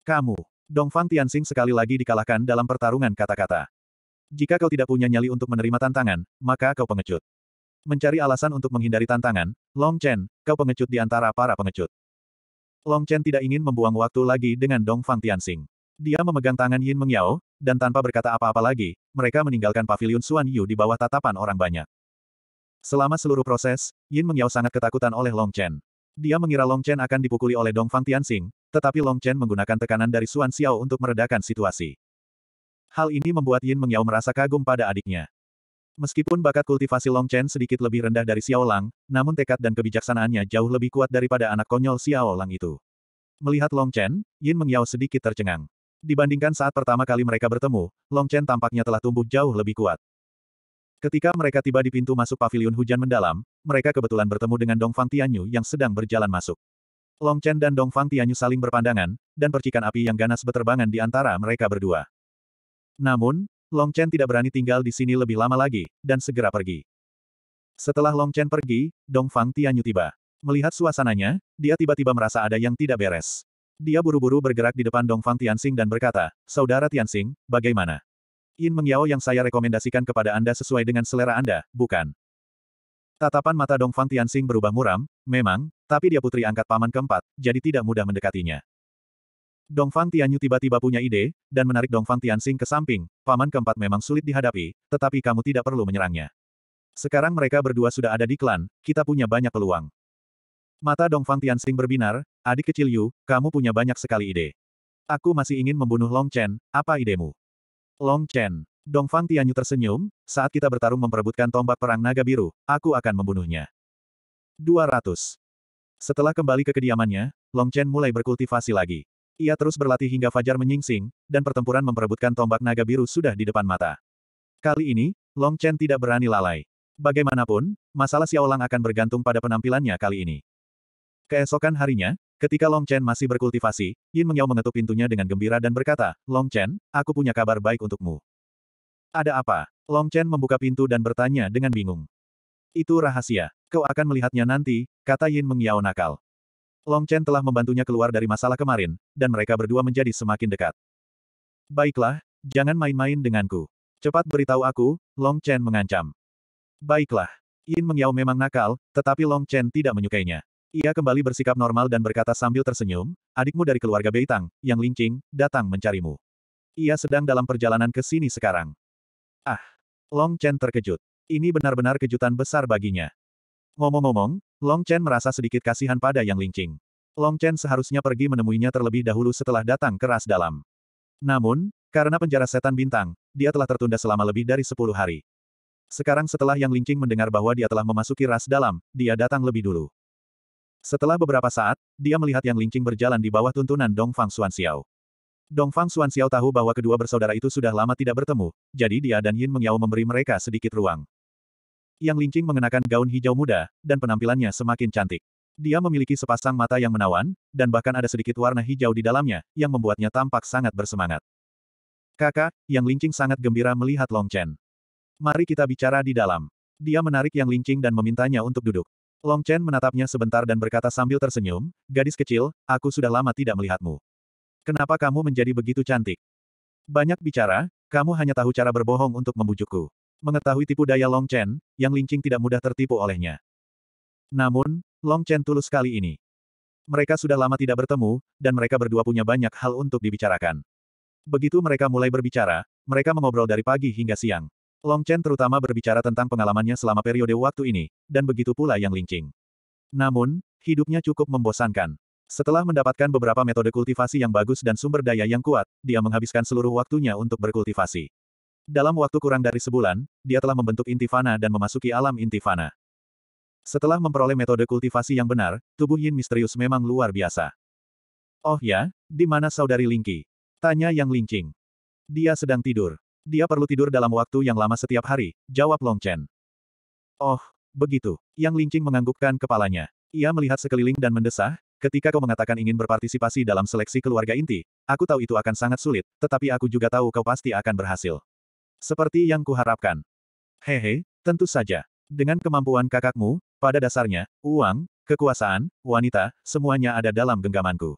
Kamu, Dong Fang Tianxing sekali lagi dikalahkan dalam pertarungan kata-kata. Jika kau tidak punya nyali untuk menerima tantangan, maka kau pengecut. Mencari alasan untuk menghindari tantangan, Long Chen, kau pengecut di antara para pengecut. Long Chen tidak ingin membuang waktu lagi dengan Dong Fang Tianxing. Dia memegang tangan Yin Mengyao, dan tanpa berkata apa-apa lagi, mereka meninggalkan pavilion Xuan Yu di bawah tatapan orang banyak. Selama seluruh proses, Yin Mengyao sangat ketakutan oleh Long Chen. Dia mengira Long Chen akan dipukuli oleh Dong Fang Tianxing, tetapi Long Chen menggunakan tekanan dari Suan Xiao untuk meredakan situasi. Hal ini membuat Yin Mengyao merasa kagum pada adiknya. Meskipun bakat kultivasi Long Chen sedikit lebih rendah dari Xiao Lang, namun tekad dan kebijaksanaannya jauh lebih kuat daripada anak konyol Xiao Lang itu. Melihat Long Chen, Yin Mengyao sedikit tercengang. Dibandingkan saat pertama kali mereka bertemu, Long Chen tampaknya telah tumbuh jauh lebih kuat. Ketika mereka tiba di pintu masuk paviliun hujan mendalam, mereka kebetulan bertemu dengan Dong Fang Tianyu yang sedang berjalan masuk. Long Chen dan Dong Fang Tianyu saling berpandangan, dan percikan api yang ganas berterbangan di antara mereka berdua. Namun, Long Chen tidak berani tinggal di sini lebih lama lagi, dan segera pergi. Setelah Long Chen pergi, Dong Fang Tianyu tiba. Melihat suasananya, dia tiba-tiba merasa ada yang tidak beres. Dia buru-buru bergerak di depan Dong Fang Tianxing dan berkata, Saudara Tianxing, bagaimana? Yin Mengyao yang saya rekomendasikan kepada Anda sesuai dengan selera Anda, bukan? Tatapan mata Dong Fang Tianxing berubah muram, Memang, tapi dia putri angkat paman keempat, jadi tidak mudah mendekatinya. Dongfang Tianyu tiba-tiba punya ide, dan menarik Dongfang Tianxing ke samping, paman keempat memang sulit dihadapi, tetapi kamu tidak perlu menyerangnya. Sekarang mereka berdua sudah ada di klan, kita punya banyak peluang. Mata Dongfang Tianxing berbinar, adik kecil Yu, kamu punya banyak sekali ide. Aku masih ingin membunuh Long Chen, apa idemu? Long Chen, Dongfang Tianyu tersenyum, saat kita bertarung memperebutkan tombak perang naga biru, aku akan membunuhnya. 200. Setelah kembali ke kediamannya, Long Chen mulai berkultivasi lagi. Ia terus berlatih hingga fajar menyingsing, dan pertempuran memperebutkan tombak naga biru sudah di depan mata. Kali ini, Long Chen tidak berani lalai. Bagaimanapun, masalah Xiaolang akan bergantung pada penampilannya kali ini. Keesokan harinya, ketika Long Chen masih berkultivasi, Yin Mengyao mengetuk pintunya dengan gembira dan berkata, Long Chen, aku punya kabar baik untukmu. Ada apa? Long Chen membuka pintu dan bertanya dengan bingung. Itu rahasia. Kau akan melihatnya nanti, kata Yin Mengyao nakal. Long Chen telah membantunya keluar dari masalah kemarin, dan mereka berdua menjadi semakin dekat. Baiklah, jangan main-main denganku. Cepat beritahu aku, Long Chen mengancam. Baiklah. Yin Mengyao memang nakal, tetapi Long Chen tidak menyukainya. Ia kembali bersikap normal dan berkata sambil tersenyum, adikmu dari keluarga Beitang, yang lincing, datang mencarimu. Ia sedang dalam perjalanan ke sini sekarang. Ah! Long Chen terkejut. Ini benar-benar kejutan besar baginya. Ngomong-ngomong, Long Chen merasa sedikit kasihan pada Yang Lingqing. Long Chen seharusnya pergi menemuinya terlebih dahulu setelah datang ke ras dalam. Namun, karena penjara setan bintang, dia telah tertunda selama lebih dari 10 hari. Sekarang setelah Yang Lingqing mendengar bahwa dia telah memasuki ras dalam, dia datang lebih dulu. Setelah beberapa saat, dia melihat Yang Lingqing berjalan di bawah tuntunan Dong Fang Xuanxiao. Dong Fang Xuanxiao tahu bahwa kedua bersaudara itu sudah lama tidak bertemu, jadi dia dan Yin Mengyao memberi mereka sedikit ruang yang Lingqing mengenakan gaun hijau muda, dan penampilannya semakin cantik. Dia memiliki sepasang mata yang menawan, dan bahkan ada sedikit warna hijau di dalamnya, yang membuatnya tampak sangat bersemangat. Kakak, yang Lingqing sangat gembira melihat Long Chen. Mari kita bicara di dalam. Dia menarik yang Lingqing dan memintanya untuk duduk. Long Chen menatapnya sebentar dan berkata sambil tersenyum, gadis kecil, aku sudah lama tidak melihatmu. Kenapa kamu menjadi begitu cantik? Banyak bicara, kamu hanya tahu cara berbohong untuk membujukku. Mengetahui tipu daya Long Chen, yang Lingqing tidak mudah tertipu olehnya. Namun, Long Chen tulus kali ini. Mereka sudah lama tidak bertemu, dan mereka berdua punya banyak hal untuk dibicarakan. Begitu mereka mulai berbicara, mereka mengobrol dari pagi hingga siang. Long Chen terutama berbicara tentang pengalamannya selama periode waktu ini, dan begitu pula yang Lingqing. Namun, hidupnya cukup membosankan. Setelah mendapatkan beberapa metode kultivasi yang bagus dan sumber daya yang kuat, dia menghabiskan seluruh waktunya untuk berkultivasi. Dalam waktu kurang dari sebulan, dia telah membentuk intifana dan memasuki alam intifana. Setelah memperoleh metode kultivasi yang benar, tubuh Yin misterius memang luar biasa. Oh ya, di mana saudari Lingqi? Tanya Yang Lingqing. Dia sedang tidur. Dia perlu tidur dalam waktu yang lama setiap hari, jawab Long Chen. Oh, begitu. Yang Lingqing menganggukkan kepalanya. Ia melihat sekeliling dan mendesah, ketika kau mengatakan ingin berpartisipasi dalam seleksi keluarga inti, aku tahu itu akan sangat sulit, tetapi aku juga tahu kau pasti akan berhasil. Seperti yang kuharapkan. Hehe, tentu saja. Dengan kemampuan kakakmu, pada dasarnya, uang, kekuasaan, wanita, semuanya ada dalam genggamanku.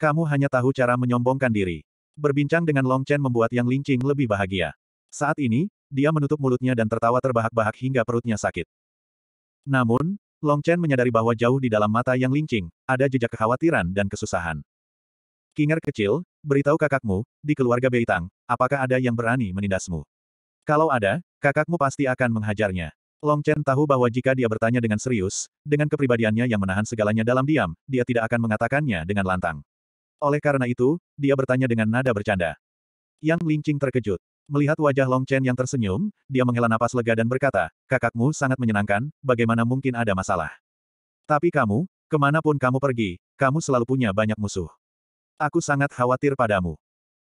Kamu hanya tahu cara menyombongkan diri. Berbincang dengan Long Chen membuat Yang Lingqing lebih bahagia. Saat ini, dia menutup mulutnya dan tertawa terbahak-bahak hingga perutnya sakit. Namun, Long Chen menyadari bahwa jauh di dalam mata Yang Lingqing, ada jejak kekhawatiran dan kesusahan. Kinger kecil, beritahu kakakmu, di keluarga Beitang, apakah ada yang berani menindasmu? Kalau ada, kakakmu pasti akan menghajarnya. Long Chen tahu bahwa jika dia bertanya dengan serius, dengan kepribadiannya yang menahan segalanya dalam diam, dia tidak akan mengatakannya dengan lantang. Oleh karena itu, dia bertanya dengan nada bercanda. Yang Lincing terkejut. Melihat wajah Long Chen yang tersenyum, dia menghela napas lega dan berkata, kakakmu sangat menyenangkan, bagaimana mungkin ada masalah. Tapi kamu, kemanapun kamu pergi, kamu selalu punya banyak musuh. Aku sangat khawatir padamu.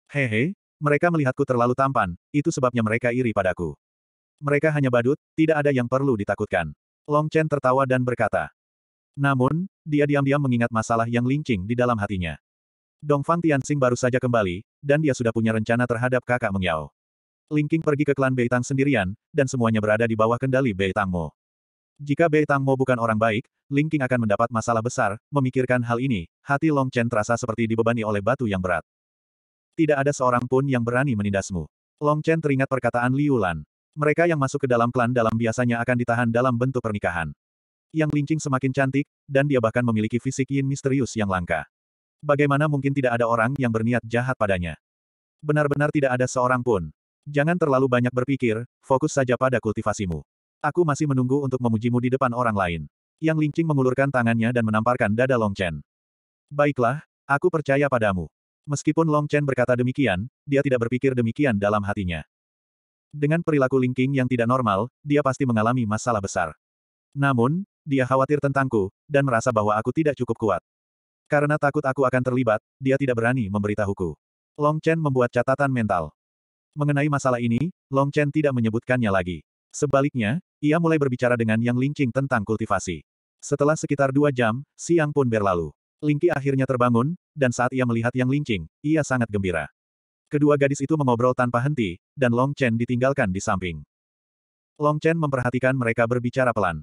Hehe, mereka melihatku terlalu tampan, itu sebabnya mereka iri padaku. Mereka hanya badut, tidak ada yang perlu ditakutkan. Long Chen tertawa dan berkata. Namun, dia diam-diam mengingat masalah yang lincing di dalam hatinya. Dongfang Tianxing baru saja kembali, dan dia sudah punya rencana terhadap kakak Mengyao. Linking pergi ke klan Beitang sendirian, dan semuanya berada di bawah kendali Beitangmu. Jika Bei Tangmo bukan orang baik, Ling Qing akan mendapat masalah besar, memikirkan hal ini, hati Long Chen terasa seperti dibebani oleh batu yang berat. Tidak ada seorang pun yang berani menindasmu. Long Chen teringat perkataan Liu Lan. Mereka yang masuk ke dalam klan dalam biasanya akan ditahan dalam bentuk pernikahan. Yang Qing semakin cantik, dan dia bahkan memiliki fisik yin misterius yang langka. Bagaimana mungkin tidak ada orang yang berniat jahat padanya? Benar-benar tidak ada seorang pun. Jangan terlalu banyak berpikir, fokus saja pada kultivasimu. Aku masih menunggu untuk memujimu di depan orang lain. Yang Lingqing mengulurkan tangannya dan menamparkan dada Long Chen. Baiklah, aku percaya padamu. Meskipun Long Chen berkata demikian, dia tidak berpikir demikian dalam hatinya. Dengan perilaku Lingqing yang tidak normal, dia pasti mengalami masalah besar. Namun, dia khawatir tentangku, dan merasa bahwa aku tidak cukup kuat. Karena takut aku akan terlibat, dia tidak berani memberitahuku. Long Chen membuat catatan mental. Mengenai masalah ini, Long Chen tidak menyebutkannya lagi. Sebaliknya, ia mulai berbicara dengan Yang Lingqing tentang kultivasi. Setelah sekitar dua jam, siang pun berlalu. Lingqi akhirnya terbangun, dan saat ia melihat Yang Lingqing, ia sangat gembira. Kedua gadis itu mengobrol tanpa henti, dan Long Chen ditinggalkan di samping. Long Chen memperhatikan mereka berbicara pelan.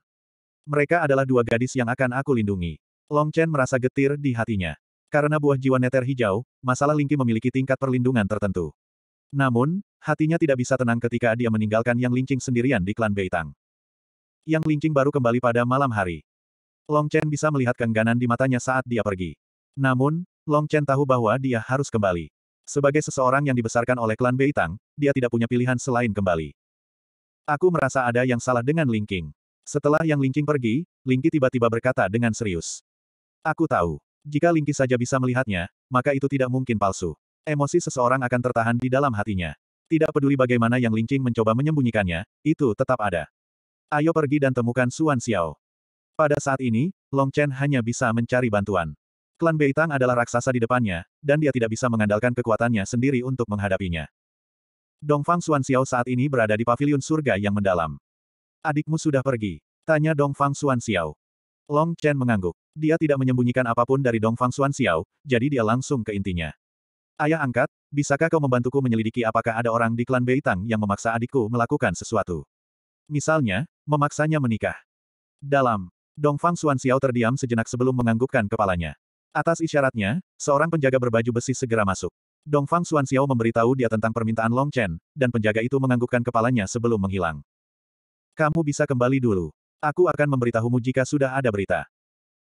Mereka adalah dua gadis yang akan aku lindungi. Long Chen merasa getir di hatinya. Karena buah jiwa neter hijau, masalah Lingqi memiliki tingkat perlindungan tertentu. Namun, hatinya tidak bisa tenang ketika dia meninggalkan Yang Lingqing sendirian di klan Beitang yang Lingqing baru kembali pada malam hari. Long Chen bisa melihat kengganan di matanya saat dia pergi. Namun, Long Chen tahu bahwa dia harus kembali. Sebagai seseorang yang dibesarkan oleh klan Beitang, dia tidak punya pilihan selain kembali. Aku merasa ada yang salah dengan Lingqing. Setelah yang Lingqing pergi, Lingqi tiba-tiba berkata dengan serius. Aku tahu. Jika Lingqi saja bisa melihatnya, maka itu tidak mungkin palsu. Emosi seseorang akan tertahan di dalam hatinya. Tidak peduli bagaimana yang Lingqing mencoba menyembunyikannya, itu tetap ada. Ayo pergi dan temukan Suan Xiao. Pada saat ini, Long Chen hanya bisa mencari bantuan. Klan Beitang adalah raksasa di depannya, dan dia tidak bisa mengandalkan kekuatannya sendiri untuk menghadapinya. Dongfang Suan Xiao saat ini berada di pavilion surga yang mendalam. Adikmu sudah pergi. Tanya Dongfang Suan Xiao. Long Chen mengangguk. Dia tidak menyembunyikan apapun dari Dongfang Suan Xiao, jadi dia langsung ke intinya. Ayah angkat, bisakah kau membantuku menyelidiki apakah ada orang di klan Beitang yang memaksa adikku melakukan sesuatu? Misalnya, Memaksanya menikah. Dalam, Dongfang Xiao terdiam sejenak sebelum menganggukkan kepalanya. Atas isyaratnya, seorang penjaga berbaju besi segera masuk. Dongfang Xiao memberitahu dia tentang permintaan Long Chen, dan penjaga itu menganggukkan kepalanya sebelum menghilang. Kamu bisa kembali dulu. Aku akan memberitahumu jika sudah ada berita.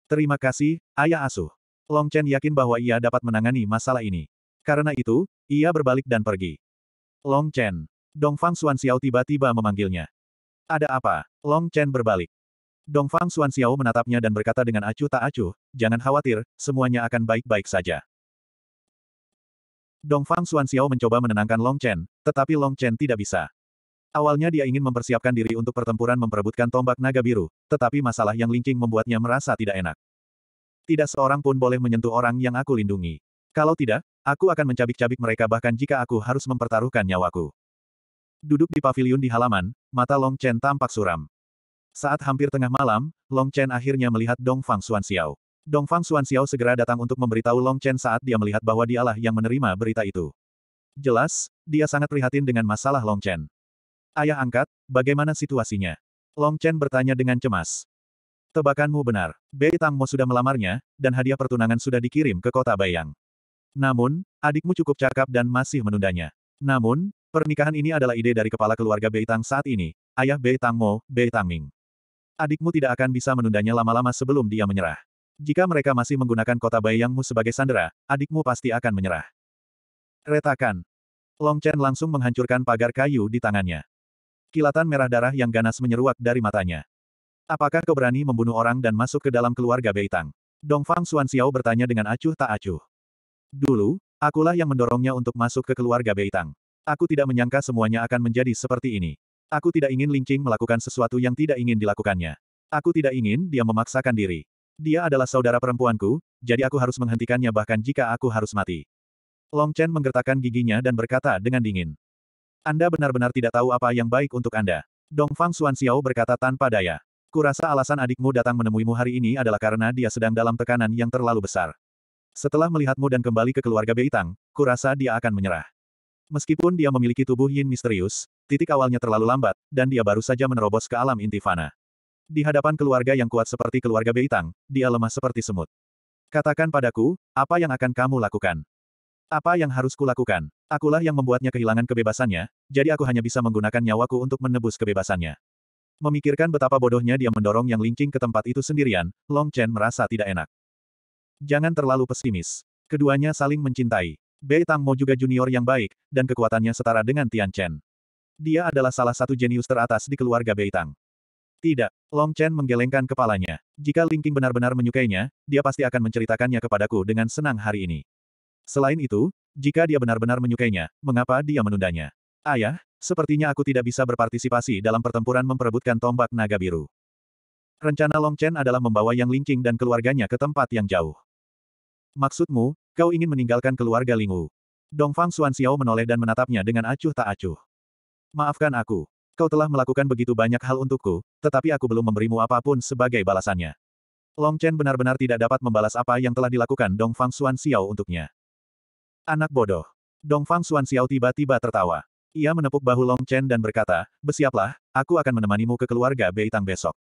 Terima kasih, Ayah Asuh. Long Chen yakin bahwa ia dapat menangani masalah ini. Karena itu, ia berbalik dan pergi. Long Chen. Dongfang Xiao tiba-tiba memanggilnya. Ada apa? Long Chen berbalik. Dong Fang Xuan Xiao menatapnya dan berkata dengan acuh tak acuh, jangan khawatir, semuanya akan baik-baik saja. Dong Fang Xuan Xiao mencoba menenangkan Long Chen, tetapi Long Chen tidak bisa. Awalnya dia ingin mempersiapkan diri untuk pertempuran memperebutkan tombak naga biru, tetapi masalah yang linking membuatnya merasa tidak enak. Tidak seorang pun boleh menyentuh orang yang aku lindungi. Kalau tidak, aku akan mencabik-cabik mereka bahkan jika aku harus mempertaruhkan nyawaku. Duduk di pavilion di halaman, mata Long Chen tampak suram. Saat hampir tengah malam, Long Chen akhirnya melihat Dong Fang Xuan Xiao. Dong Fang Xuan Xiao segera datang untuk memberitahu Long Chen saat dia melihat bahwa dialah yang menerima berita itu. Jelas, dia sangat prihatin dengan masalah Long Chen. Ayah angkat, bagaimana situasinya? Long Chen bertanya dengan cemas. Tebakanmu benar, Bei Tangmu sudah melamarnya, dan hadiah pertunangan sudah dikirim ke kota Bayang. Namun, adikmu cukup cakap dan masih menundanya. Namun, Pernikahan ini adalah ide dari kepala keluarga Beitang saat ini, ayah Beitang Mo, Beitang Ming. Adikmu tidak akan bisa menundanya lama-lama sebelum dia menyerah. Jika mereka masih menggunakan kota Baiyangmu sebagai sandera, adikmu pasti akan menyerah. Retakan. Long Chen langsung menghancurkan pagar kayu di tangannya. Kilatan merah darah yang ganas menyeruak dari matanya. Apakah kau berani membunuh orang dan masuk ke dalam keluarga Beitang? Dongfang Xuan Xiao bertanya dengan acuh tak acuh. Dulu, akulah yang mendorongnya untuk masuk ke keluarga Beitang. Aku tidak menyangka semuanya akan menjadi seperti ini. Aku tidak ingin Lingqing melakukan sesuatu yang tidak ingin dilakukannya. Aku tidak ingin dia memaksakan diri. Dia adalah saudara perempuanku, jadi aku harus menghentikannya bahkan jika aku harus mati. Long Chen menggertakkan giginya dan berkata dengan dingin. Anda benar-benar tidak tahu apa yang baik untuk Anda. Dong Fang Xuan Xiao berkata tanpa daya. Kurasa alasan adikmu datang menemuimu hari ini adalah karena dia sedang dalam tekanan yang terlalu besar. Setelah melihatmu dan kembali ke keluarga Beitang, kurasa dia akan menyerah. Meskipun dia memiliki tubuh yin misterius, titik awalnya terlalu lambat, dan dia baru saja menerobos ke alam inti fana. Di hadapan keluarga yang kuat seperti keluarga Beitang, dia lemah seperti semut. Katakan padaku, apa yang akan kamu lakukan? Apa yang harus kulakukan? Akulah yang membuatnya kehilangan kebebasannya, jadi aku hanya bisa menggunakan nyawaku untuk menebus kebebasannya. Memikirkan betapa bodohnya dia mendorong yang lincing ke tempat itu sendirian, Long Chen merasa tidak enak. Jangan terlalu pesimis. Keduanya saling mencintai. Bei Tang Mo juga junior yang baik, dan kekuatannya setara dengan Tian Chen. Dia adalah salah satu jenius teratas di keluarga Bei Tang. Tidak, Long Chen menggelengkan kepalanya. Jika Ling Qing benar-benar menyukainya, dia pasti akan menceritakannya kepadaku dengan senang hari ini. Selain itu, jika dia benar-benar menyukainya, mengapa dia menundanya? Ayah, sepertinya aku tidak bisa berpartisipasi dalam pertempuran memperebutkan tombak naga biru. Rencana Long Chen adalah membawa Yang Ling Qing dan keluarganya ke tempat yang jauh. Maksudmu, Kau ingin meninggalkan keluarga Lingwu. Dongfang Xiao menoleh dan menatapnya dengan acuh tak acuh. Maafkan aku. Kau telah melakukan begitu banyak hal untukku, tetapi aku belum memberimu apapun sebagai balasannya. Long Chen benar-benar tidak dapat membalas apa yang telah dilakukan Dongfang Xiao untuknya. Anak bodoh. Dongfang Xiao tiba-tiba tertawa. Ia menepuk bahu Long Chen dan berkata, Besiaplah, aku akan menemanimu ke keluarga Beitang besok.